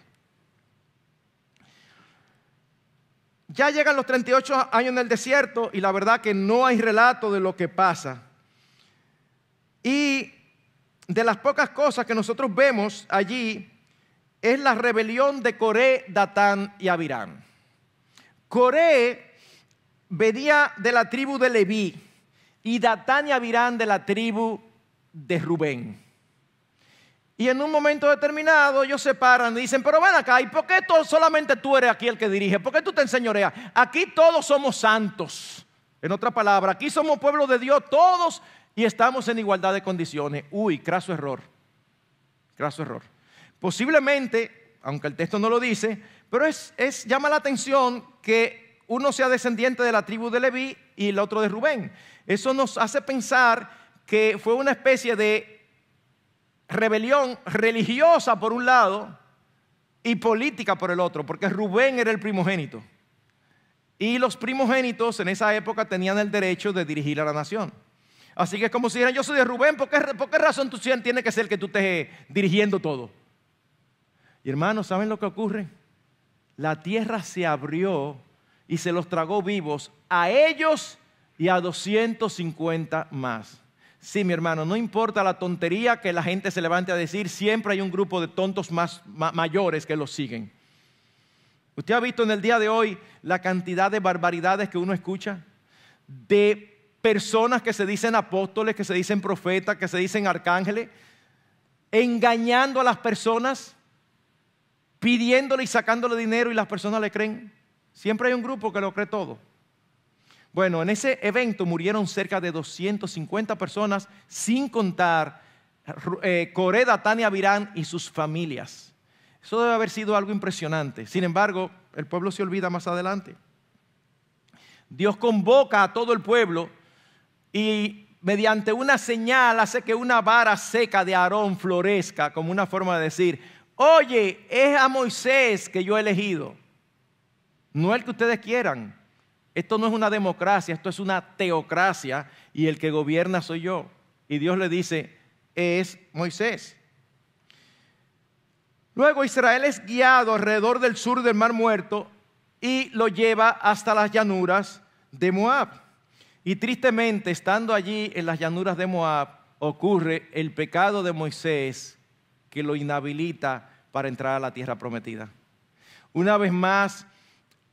Ya llegan los 38 años en el desierto y la verdad que no hay relato de lo que pasa. Y de las pocas cosas que nosotros vemos allí, es la rebelión de Coré, Datán y Abirán. Coré venía de la tribu de Leví y Datán y Abirán de la tribu de Rubén. Y en un momento determinado ellos se paran y dicen, pero ven acá, ¿y por qué solamente tú eres aquí el que dirige? ¿Por qué tú te enseñoreas? Aquí todos somos santos. En otra palabra, aquí somos pueblo de Dios todos y estamos en igualdad de condiciones. Uy, craso error. Craso error. Posiblemente, aunque el texto no lo dice, pero es, llama la atención que uno sea descendiente de la tribu de Leví y el otro de Rubén. Eso nos hace pensar que fue una especie de rebelión religiosa por un lado y política por el otro, porque Rubén era el primogénito. Y los primogénitos en esa época tenían el derecho de dirigir a la nación. Así que es como si dijeran, yo soy de Rubén, ¿por qué, razón tú tienes que ser que tú estés dirigiendo todo? hermanos, ¿saben lo que ocurre? La tierra se abrió y se los tragó vivos a ellos y a 250 más. Sí, mi hermano, no importa la tontería que la gente se levante a decir, siempre hay un grupo de tontos más mayores que los siguen. Usted ha visto en el día de hoy la cantidad de barbaridades que uno escucha, de personas que se dicen apóstoles, que se dicen profetas, que se dicen arcángeles, engañando a las personas pidiéndole y sacándole dinero y las personas le creen. Siempre hay un grupo que lo cree todo. Bueno, en ese evento murieron cerca de 250 personas, sin contar eh, Coreda, Tania Virán y sus familias. Eso debe haber sido algo impresionante. Sin embargo, el pueblo se olvida más adelante. Dios convoca a todo el pueblo y mediante una señal hace que una vara seca de Aarón florezca, como una forma de decir, oye, es a Moisés que yo he elegido, no el que ustedes quieran. Esto no es una democracia, esto es una teocracia y el que gobierna soy yo. Y Dios le dice, es Moisés. Luego Israel es guiado alrededor del sur del Mar Muerto y lo lleva hasta las llanuras de Moab. Y tristemente, estando allí en las llanuras de Moab, ocurre el pecado de Moisés que lo inhabilita para entrar a la tierra prometida. Una vez más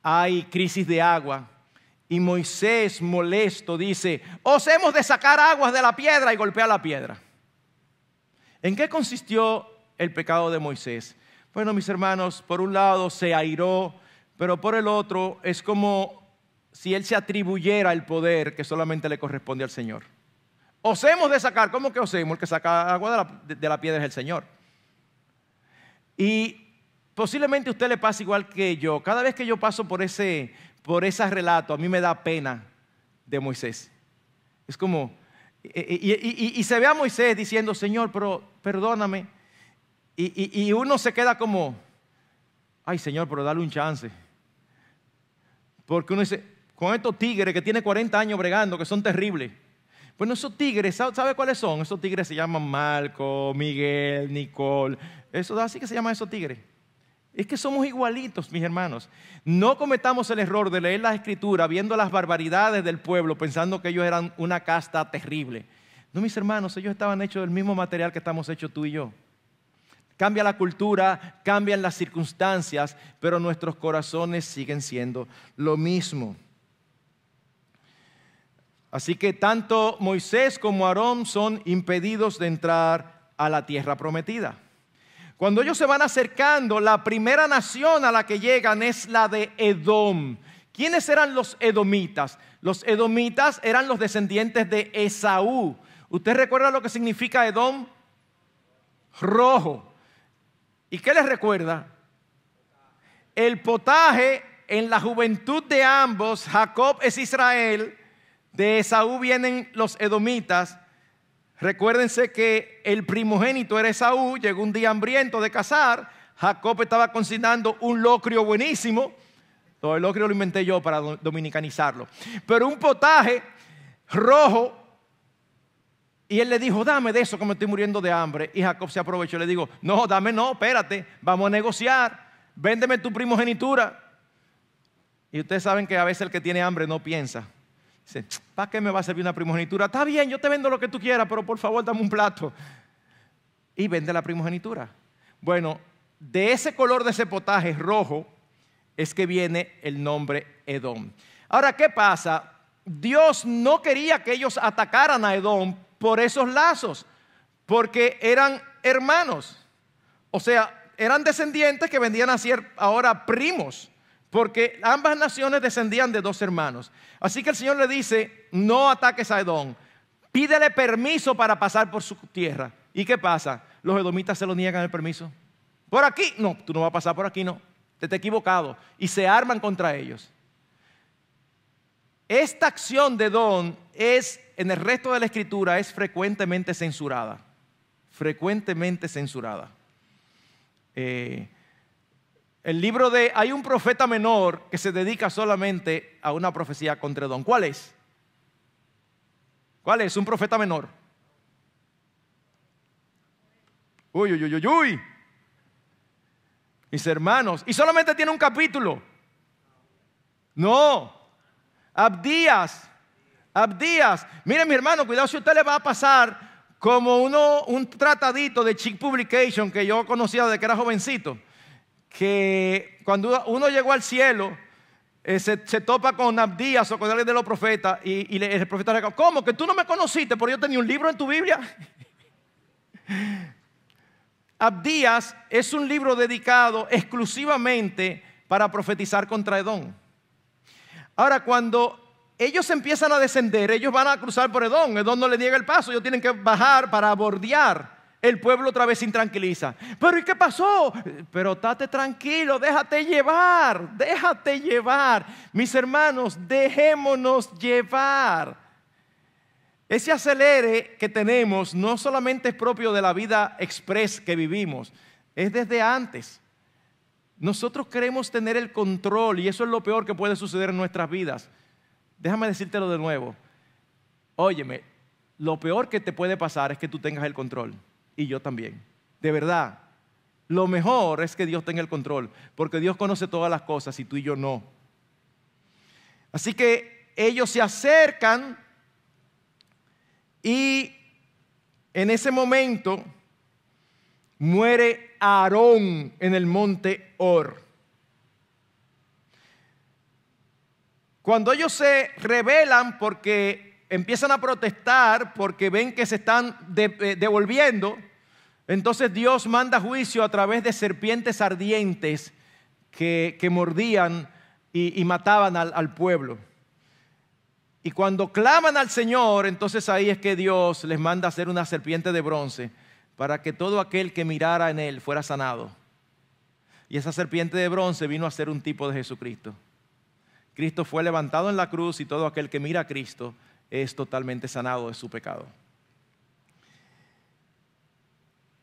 hay crisis de agua y Moisés molesto dice, os hemos de sacar aguas de la piedra y golpea la piedra. ¿En qué consistió el pecado de Moisés? Bueno, mis hermanos, por un lado se airó, pero por el otro es como si él se atribuyera el poder que solamente le corresponde al Señor. Os hemos de sacar, ¿cómo que os hemos? El que saca agua de la piedra es el Señor. Y posiblemente a usted le pase igual que yo. Cada vez que yo paso por ese, por ese relato, a mí me da pena de Moisés. Es como, e, e, y, se ve a Moisés diciendo, Señor, pero perdóname. Y, uno se queda como, ay Señor, pero dale un chance. Porque uno dice, con estos tigres que tiene 40 años bregando, que son terribles bueno, pues esos tigres, ¿sabe cuáles son? Esos tigres se llaman Marco, Miguel, Nicole. Eso, así que se llaman esos tigres. Es que somos igualitos, mis hermanos. No cometamos el error de leer la escritura viendo las barbaridades del pueblo, pensando que ellos eran una casta terrible. No, mis hermanos, ellos estaban hechos del mismo material que estamos hechos tú y yo. Cambia la cultura, cambian las circunstancias, pero nuestros corazones siguen siendo lo mismo. Así que tanto Moisés como Aarón son impedidos de entrar a la tierra prometida. Cuando ellos se van acercando, la primera nación a la que llegan es la de Edom. ¿Quiénes eran los edomitas? Los edomitas eran los descendientes de Esaú. ¿Usted recuerda lo que significa Edom? Rojo. ¿Y qué les recuerda? El potaje en la juventud de ambos, Jacob es Israel, de Esaú vienen los edomitas. Recuérdense que el primogénito era Esaú, llegó un día hambriento de cazar. Jacob estaba cocinando un locrio buenísimo. Todo el locrio lo inventé yo para dominicanizarlo. Pero un potaje rojo. Y él le dijo, dame de eso que me estoy muriendo de hambre. Y Jacob se aprovechó y le dijo, no, dame no, espérate, vamos a negociar. Véndeme tu primogenitura. Y ustedes saben que a veces el que tiene hambre no piensa. Dice, ¿para qué me va a servir una primogenitura? Está bien, yo te vendo lo que tú quieras, pero por favor dame un plato. Y vende la primogenitura. Bueno, de ese color de ese potaje rojo es que viene el nombre Edom. Ahora, ¿qué pasa? Dios no quería que ellos atacaran a Edom por esos lazos, porque eran hermanos. O sea, eran descendientes que vendían a ser ahora primos porque ambas naciones descendían de dos hermanos. Así que el Señor le dice, no ataques a Edom, pídele permiso para pasar por su tierra. ¿Y qué pasa? Los edomitas se lo niegan el permiso. Por aquí, no, tú no vas a pasar por aquí, no. Te, te equivocado. Y se arman contra ellos. Esta acción de Edom es, en el resto de la escritura, es frecuentemente censurada. Frecuentemente censurada. Eh, el libro de hay un profeta menor que se dedica solamente a una profecía contra don. ¿Cuál es? ¿Cuál es? Un profeta menor. Uy, uy, uy, uy, uy. Mis hermanos. Y solamente tiene un capítulo. No. Abdías. Abdías. Miren, mi hermano, cuidado si usted le va a pasar como uno, un tratadito de Chick Publication que yo conocía desde que era jovencito que cuando uno llegó al cielo, eh, se, topa con Abdías o con alguien de los profetas y, el profeta le dice, ¿cómo? ¿Que tú no me conociste? Porque yo tenía un libro en tu Biblia. [LAUGHS] Abdías es un libro dedicado exclusivamente para profetizar contra Edom. Ahora, cuando ellos empiezan a descender, ellos van a cruzar por Edom, Edom no le niega el paso, ellos tienen que bajar para bordear el pueblo otra vez se intranquiliza. Pero ¿y qué pasó? Pero estate tranquilo, déjate llevar, déjate llevar. Mis hermanos, dejémonos llevar. Ese acelere que tenemos no solamente es propio de la vida express que vivimos, es desde antes. Nosotros queremos tener el control y eso es lo peor que puede suceder en nuestras vidas. Déjame decírtelo de nuevo. Óyeme, lo peor que te puede pasar es que tú tengas el control y yo también. De verdad, lo mejor es que Dios tenga el control, porque Dios conoce todas las cosas y tú y yo no. Así que ellos se acercan y en ese momento muere Aarón en el monte Or. Cuando ellos se rebelan porque empiezan a protestar porque ven que se están eh, devolviendo, entonces Dios manda juicio a través de serpientes ardientes que, mordían y, mataban al, al, pueblo. Y cuando claman al Señor, entonces ahí es que Dios les manda hacer una serpiente de bronce para que todo aquel que mirara en él fuera sanado. Y esa serpiente de bronce vino a ser un tipo de Jesucristo. Cristo fue levantado en la cruz y todo aquel que mira a Cristo es totalmente sanado de su pecado.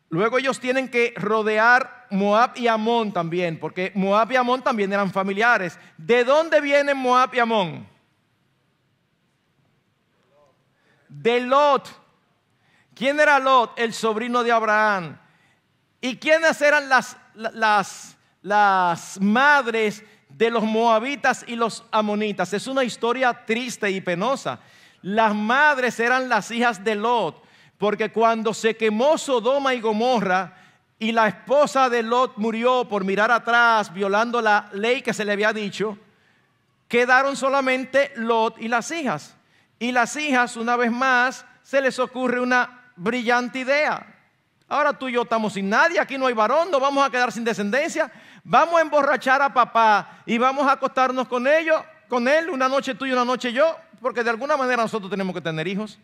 Luego ellos tienen que rodear Moab y Amón también, porque Moab y Amón también eran familiares. ¿De dónde vienen Moab y Amón? De Lot. ¿Quién era Lot? El sobrino de Abraham. ¿Y quiénes eran las, las madres de los moabitas y los amonitas? Es una historia triste y penosa. Las madres eran las hijas de Lot, porque cuando se quemó Sodoma y Gomorra y la esposa de Lot murió por mirar atrás, violando la ley que se le había dicho, quedaron solamente Lot y las hijas. Y las hijas, una vez más, se les ocurre una brillante idea. Ahora tú y yo estamos sin nadie, aquí no hay varón, no vamos a quedar sin descendencia. Vamos a emborrachar a papá y vamos a acostarnos con ellos, con él, una noche tú y una noche yo porque de alguna manera nosotros tenemos que tener hijos.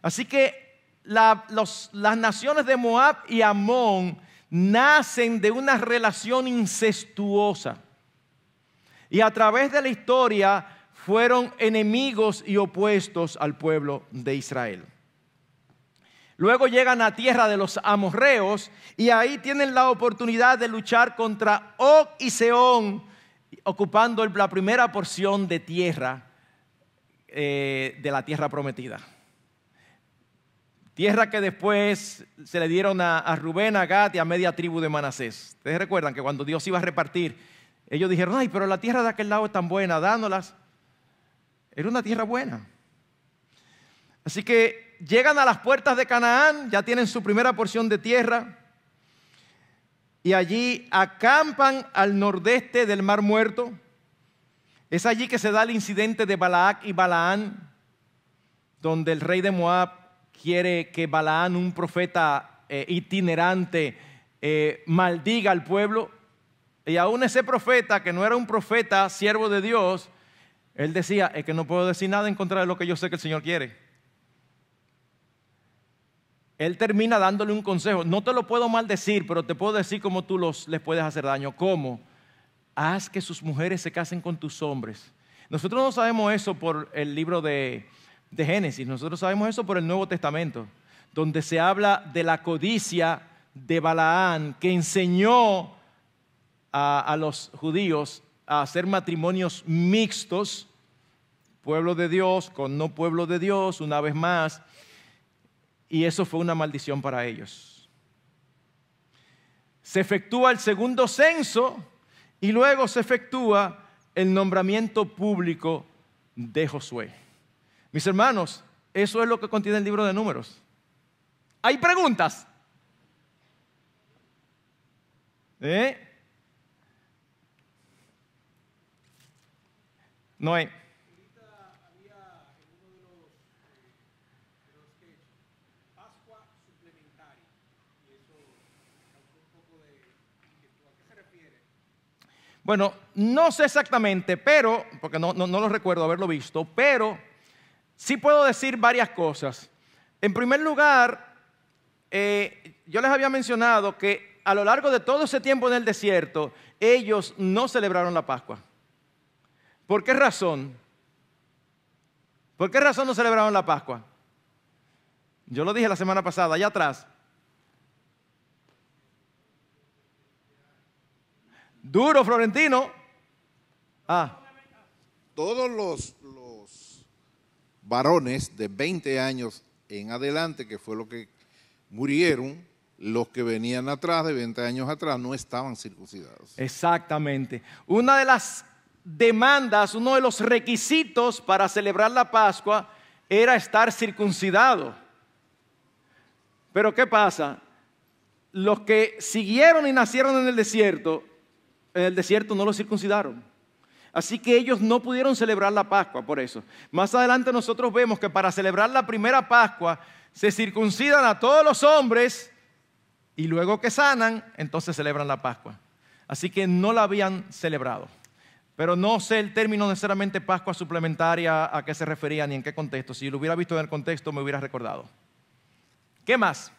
Así que las naciones de Moab y Amón nacen de una relación incestuosa. Y a través de la historia fueron enemigos y opuestos al pueblo de Israel. Luego llegan a tierra de los amorreos y ahí tienen la oportunidad de luchar contra Og y Seón, ocupando la primera porción de tierra eh, de la tierra prometida. Tierra que después se le dieron a, Rubén, a Gad y a media tribu de Manasés. Ustedes recuerdan que cuando Dios iba a repartir, ellos dijeron, ay, pero la tierra de aquel lado es tan buena, dándolas. Era una tierra buena. Así que llegan a las puertas de Canaán, ya tienen su primera porción de tierra, y allí acampan al nordeste del Mar Muerto es allí que se da el incidente de Balaac y Balaán, donde el rey de Moab quiere que Balaán, un profeta eh, itinerante, eh, maldiga al pueblo. Y aún ese profeta, que no era un profeta, siervo de Dios, él decía, es que no puedo decir nada en contra de lo que yo sé que el Señor quiere. Él termina dándole un consejo. No te lo puedo maldecir, pero te puedo decir cómo tú los, les puedes hacer daño. ¿Cómo? haz que sus mujeres se casen con tus hombres. Nosotros no sabemos eso por el libro de, Génesis, nosotros sabemos eso por el Nuevo Testamento, donde se habla de la codicia de Balaán, que enseñó a, a los judíos a hacer matrimonios mixtos, pueblo de Dios con no pueblo de Dios, una vez más, y eso fue una maldición para ellos. Se efectúa el segundo censo y luego se efectúa el nombramiento público de Josué. Mis hermanos, eso es lo que contiene el libro de números. ¿Hay preguntas? ¿Eh? No hay. Bueno, no sé exactamente, pero, porque no, no, lo recuerdo haberlo visto, pero sí puedo decir varias cosas. En primer lugar, eh, yo les había mencionado que a lo largo de todo ese tiempo en el desierto, ellos no celebraron la Pascua. ¿Por qué razón? ¿Por qué razón no celebraron la Pascua? Yo lo dije la semana pasada, allá atrás. Duro, Florentino. Ah. Todos los, los varones de 20 años en adelante, que fue lo que murieron, los que venían atrás de 20 años atrás no estaban circuncidados. Exactamente. Una de las demandas, uno de los requisitos para celebrar la Pascua era estar circuncidado. Pero ¿qué pasa? Los que siguieron y nacieron en el desierto el desierto no lo circuncidaron. Así que ellos no pudieron celebrar la Pascua por eso. Más adelante nosotros vemos que para celebrar la primera Pascua se circuncidan a todos los hombres y luego que sanan, entonces celebran la Pascua. Así que no la habían celebrado. Pero no sé el término necesariamente Pascua suplementaria a qué se refería ni en qué contexto. Si lo hubiera visto en el contexto me hubiera recordado. ¿Qué más?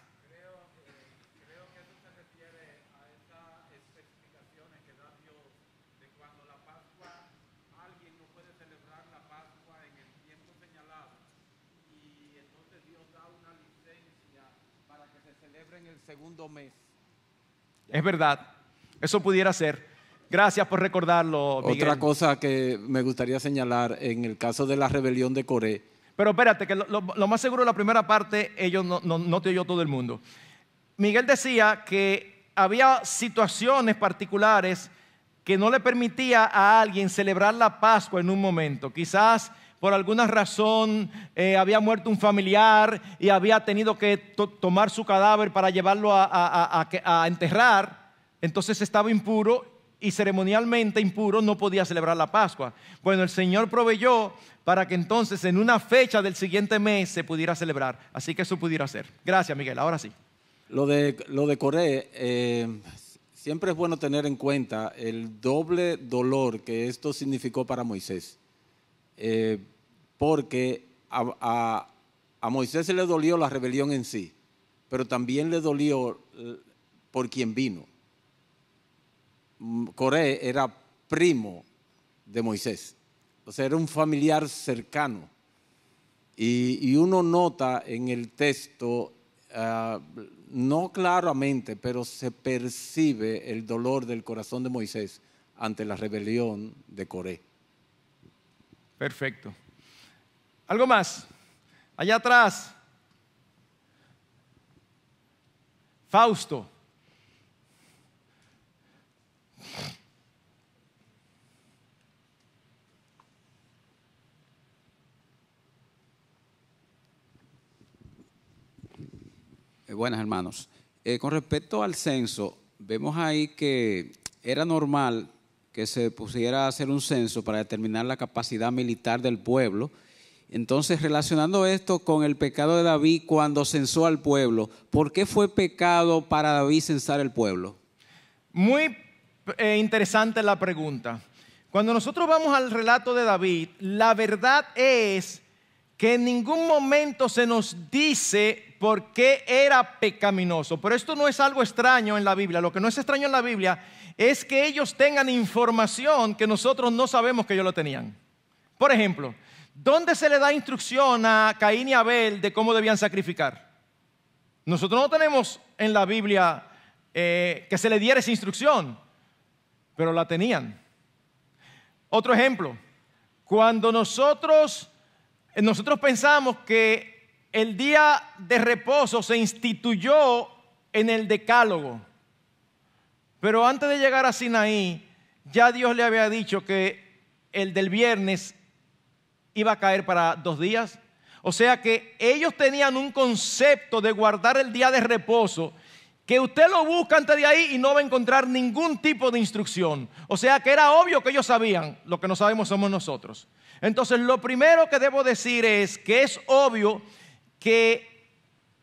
segundo mes. Es verdad, eso pudiera ser. Gracias por recordarlo. Miguel. Otra cosa que me gustaría señalar en el caso de la rebelión de Corea. Pero espérate, que lo, más seguro, la primera parte, ellos no, no, no te oyó todo el mundo. Miguel decía que había situaciones particulares que no le permitía a alguien celebrar la Pascua en un momento. Quizás por alguna razón eh, había muerto un familiar y había tenido que tomar su cadáver para llevarlo a, enterrar, entonces estaba impuro y ceremonialmente impuro no podía celebrar la Pascua. Bueno, el Señor proveyó para que entonces en una fecha del siguiente mes se pudiera celebrar. Así que eso pudiera ser. Gracias, Miguel. Ahora sí. Lo de, lo Coré, eh, siempre es bueno tener en cuenta el doble dolor que esto significó para Moisés. Eh, porque a, Moisés se le dolió la rebelión en sí, pero también le dolió eh, por quien vino. Mm, Coré era primo de Moisés, o sea, era un familiar cercano. Y, uno nota en el texto, ah, no claramente, pero se percibe el dolor del corazón de Moisés ante la rebelión de Coré. Perfecto. Algo más. Allá atrás. Fausto. Eh, buenas hermanos. Eh, con respecto al censo, vemos ahí que era normal que se pusiera a hacer un censo para determinar la capacidad militar del pueblo entonces, relacionando esto con el pecado de David cuando censó al pueblo, ¿por qué fue pecado para David censar el pueblo? Muy eh, interesante la pregunta. Cuando nosotros vamos al relato de David, la verdad es que en ningún momento se nos dice por qué era pecaminoso. Pero esto no es algo extraño en la Biblia. Lo que no es extraño en la Biblia es que ellos tengan información que nosotros no sabemos que ellos lo tenían. Por ejemplo, ¿Dónde se le da instrucción a Caín y Abel de cómo debían sacrificar? Nosotros no tenemos en la Biblia eh, que se le diera esa instrucción, pero la tenían. Otro ejemplo, cuando nosotros, nosotros pensamos que el día de reposo se instituyó en el decálogo, pero antes de llegar a Sinaí, ya Dios le había dicho que el del viernes iba a caer para dos días. O sea que ellos tenían un concepto de guardar el día de reposo que usted lo busca antes de ahí y no va a encontrar ningún tipo de instrucción. O sea que era obvio que ellos sabían, lo que no sabemos somos nosotros. Entonces lo primero que debo decir es que es obvio que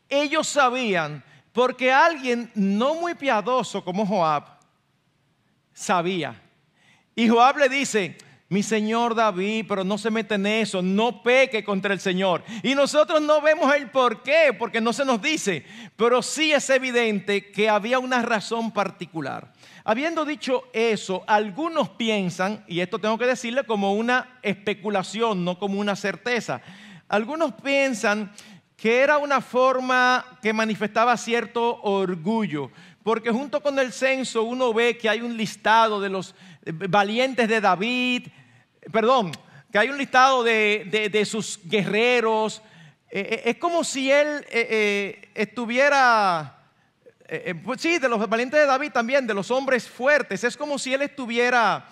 ellos sabían, porque alguien no muy piadoso como Joab sabía. Y Joab le dice, mi señor David, pero no se mete en eso, no peque contra el Señor. Y nosotros no vemos el por qué, porque no se nos dice, pero sí es evidente que había una razón particular. Habiendo dicho eso, algunos piensan, y esto tengo que decirle como una especulación, no como una certeza, algunos piensan que era una forma que manifestaba cierto orgullo, porque junto con el censo uno ve que hay un listado de los eh, valientes de David, perdón, que hay un listado de, sus guerreros. Eh, eh, es como si él eh, estuviera, pues sí, de los valientes de David también, de los hombres fuertes. Es como si él estuviera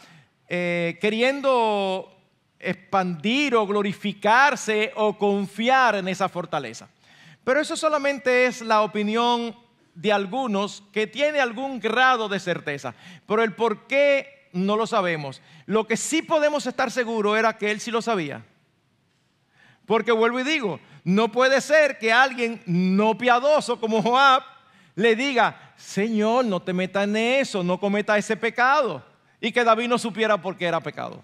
queriendo expandir o glorificarse o confiar en esa fortaleza. Pero eso solamente es la opinión de algunos que tiene algún grado de certeza. Pero el por qué no lo sabemos. Lo que sí podemos estar seguros era que él sí lo sabía. Porque vuelvo y digo, no puede ser que alguien no piadoso como Joab le diga, Señor, no te metas en eso, no cometa ese pecado. Y que David no supiera por qué era pecado.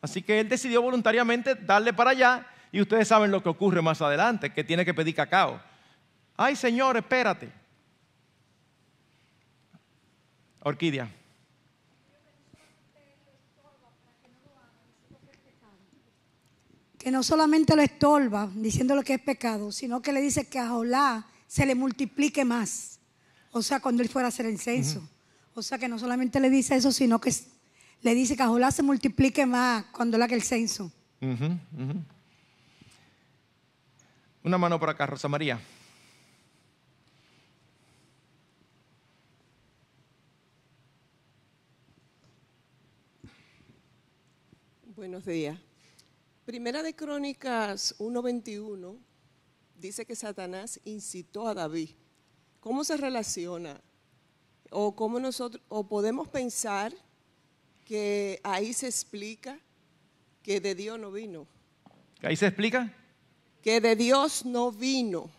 Así que él decidió voluntariamente darle para allá. Y ustedes saben lo que ocurre más adelante, que tiene que pedir cacao. Ay, Señor, espérate. Orquídea. que no solamente lo estorba Diciéndole que es pecado, sino que le dice que a Jolá se le multiplique más. O sea, cuando él fuera a hacer el censo. O sea, que no solamente le dice eso, sino que le dice que a Jolá se multiplique más cuando él haga el censo. Una mano por acá, Rosa María. Buenos días. Primera de Crónicas 1.21 dice que Satanás incitó a David. ¿Cómo se relaciona? O cómo nosotros, o podemos pensar que ahí se explica que de Dios no vino. ¿Ahí se explica? Que de Dios no vino.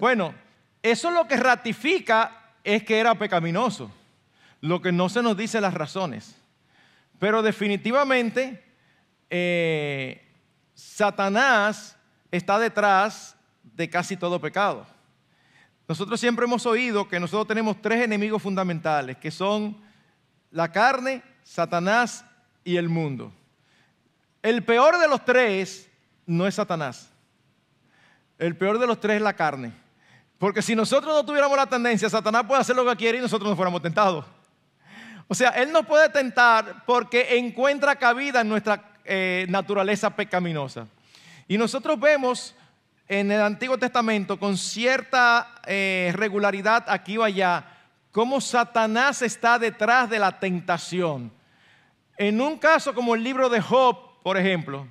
bueno, eso lo que ratifica es que era pecaminoso. Lo que no se nos dice las razones. Pero definitivamente eh, Satanás está detrás de casi todo pecado. Nosotros siempre hemos oído que nosotros tenemos tres enemigos fundamentales, que son la carne, Satanás y el mundo. El peor de los tres no es Satanás. El peor de los tres es la carne. Porque si nosotros no tuviéramos la tendencia, Satanás puede hacer lo que quiere y nosotros no fuéramos tentados. O sea, Él nos puede tentar porque encuentra cabida en nuestra eh, naturaleza pecaminosa. Y nosotros vemos en el Antiguo Testamento con cierta eh, regularidad aquí o allá cómo Satanás está detrás de la tentación. En un caso como el libro de Job, por ejemplo,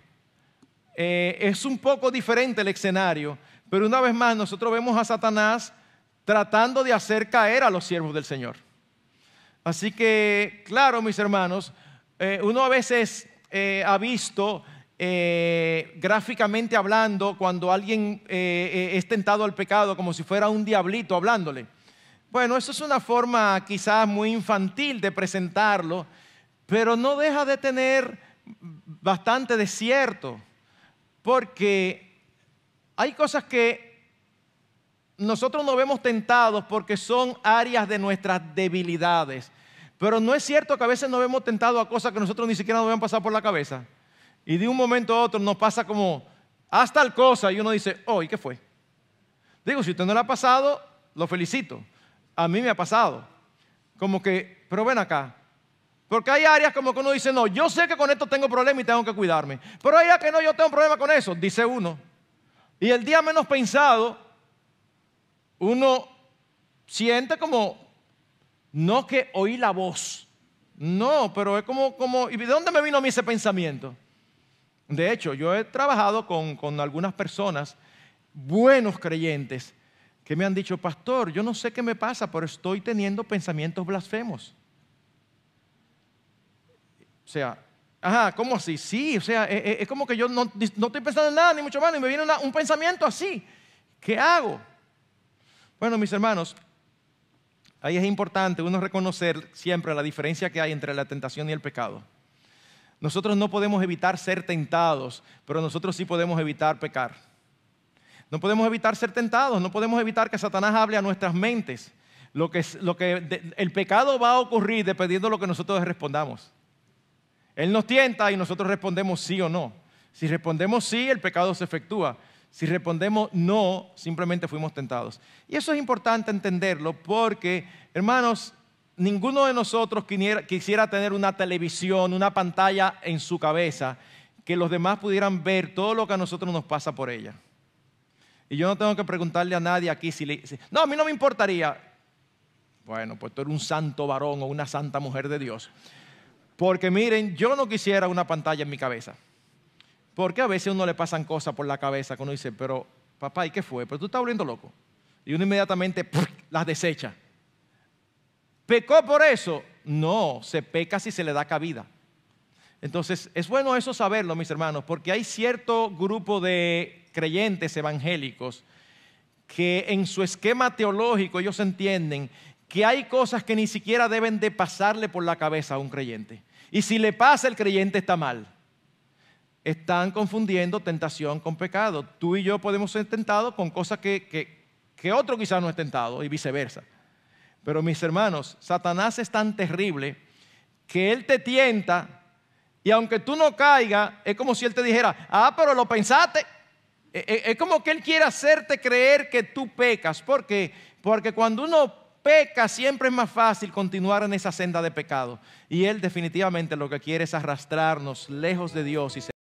eh, es un poco diferente el escenario, pero una vez más nosotros vemos a Satanás tratando de hacer caer a los siervos del Señor. Así que, claro, mis hermanos, uno a veces eh, ha visto eh, gráficamente hablando cuando alguien eh, es tentado al pecado como si fuera un diablito hablándole. Bueno, eso es una forma quizás muy infantil de presentarlo, pero no deja de tener bastante de cierto, porque hay cosas que nosotros nos vemos tentados porque son áreas de nuestras debilidades. Pero no es cierto que a veces nos vemos tentado a cosas que nosotros ni siquiera nos habían pasado por la cabeza. Y de un momento a otro nos pasa como, haz tal cosa, y uno dice, oh, ¿y qué fue? Digo, si usted no le ha pasado, lo felicito. A mí me ha pasado. Como que, pero ven acá. Porque hay áreas como que uno dice, no, yo sé que con esto tengo problemas y tengo que cuidarme. Pero hay áreas que no, yo tengo problema con eso, dice uno. Y el día menos pensado, uno siente como no que oí la voz. No, pero es como, como, ¿y de dónde me vino a mí ese pensamiento? De hecho, yo he trabajado con, con algunas personas, buenos creyentes, que me han dicho, pastor, yo no sé qué me pasa, pero estoy teniendo pensamientos blasfemos. O sea, ajá, ¿cómo así? Sí, o sea, e, e, es, como que yo no, no, estoy pensando en nada, ni mucho menos, y me viene un pensamiento así. ¿Qué hago? Bueno, mis hermanos, Ahí es importante uno reconocer siempre la diferencia que hay entre la tentación y el pecado. Nosotros no podemos evitar ser tentados, pero nosotros sí podemos evitar pecar. No podemos evitar ser tentados, no podemos evitar que Satanás hable a nuestras mentes. Lo que, lo que el pecado va a ocurrir dependiendo de lo que nosotros respondamos. Él nos tienta y nosotros respondemos sí o no. Si respondemos sí, el pecado se efectúa. Si respondemos no, simplemente fuimos tentados. Y eso es importante entenderlo porque, hermanos, ninguno de nosotros quisiera, tener una televisión, una pantalla en su cabeza, que los demás pudieran ver todo lo que a nosotros nos pasa por ella. Y yo no tengo que preguntarle a nadie aquí si no, a mí no me importaría. Bueno, pues tú eres un santo varón o una santa mujer de Dios. Porque miren, yo no quisiera una pantalla en mi cabeza. Porque a veces a uno le pasan cosas por la cabeza que uno dice, pero papá, ¿y qué fue? Pero tú estás volviendo loco. Y uno inmediatamente las desecha. ¿Pecó por eso? No, se peca si se le da cabida. Entonces, es bueno eso saberlo, mis hermanos, porque hay cierto grupo de creyentes evangélicos que en su esquema teológico ellos entienden que hay cosas que ni siquiera deben de pasarle por la cabeza a un creyente. Y si le pasa, el creyente está mal están confundiendo tentación con pecado. Tú y yo podemos ser tentados con cosas que, otro quizás no es tentado y viceversa. Pero mis hermanos, Satanás es tan terrible que él te tienta y aunque tú no caigas, es como si él te dijera, ah, pero lo pensaste. E, e, es como que él quiere hacerte creer que tú pecas. ¿Por qué? Porque cuando uno peca siempre es más fácil continuar en esa senda de pecado. Y él definitivamente lo que quiere es arrastrarnos lejos de Dios y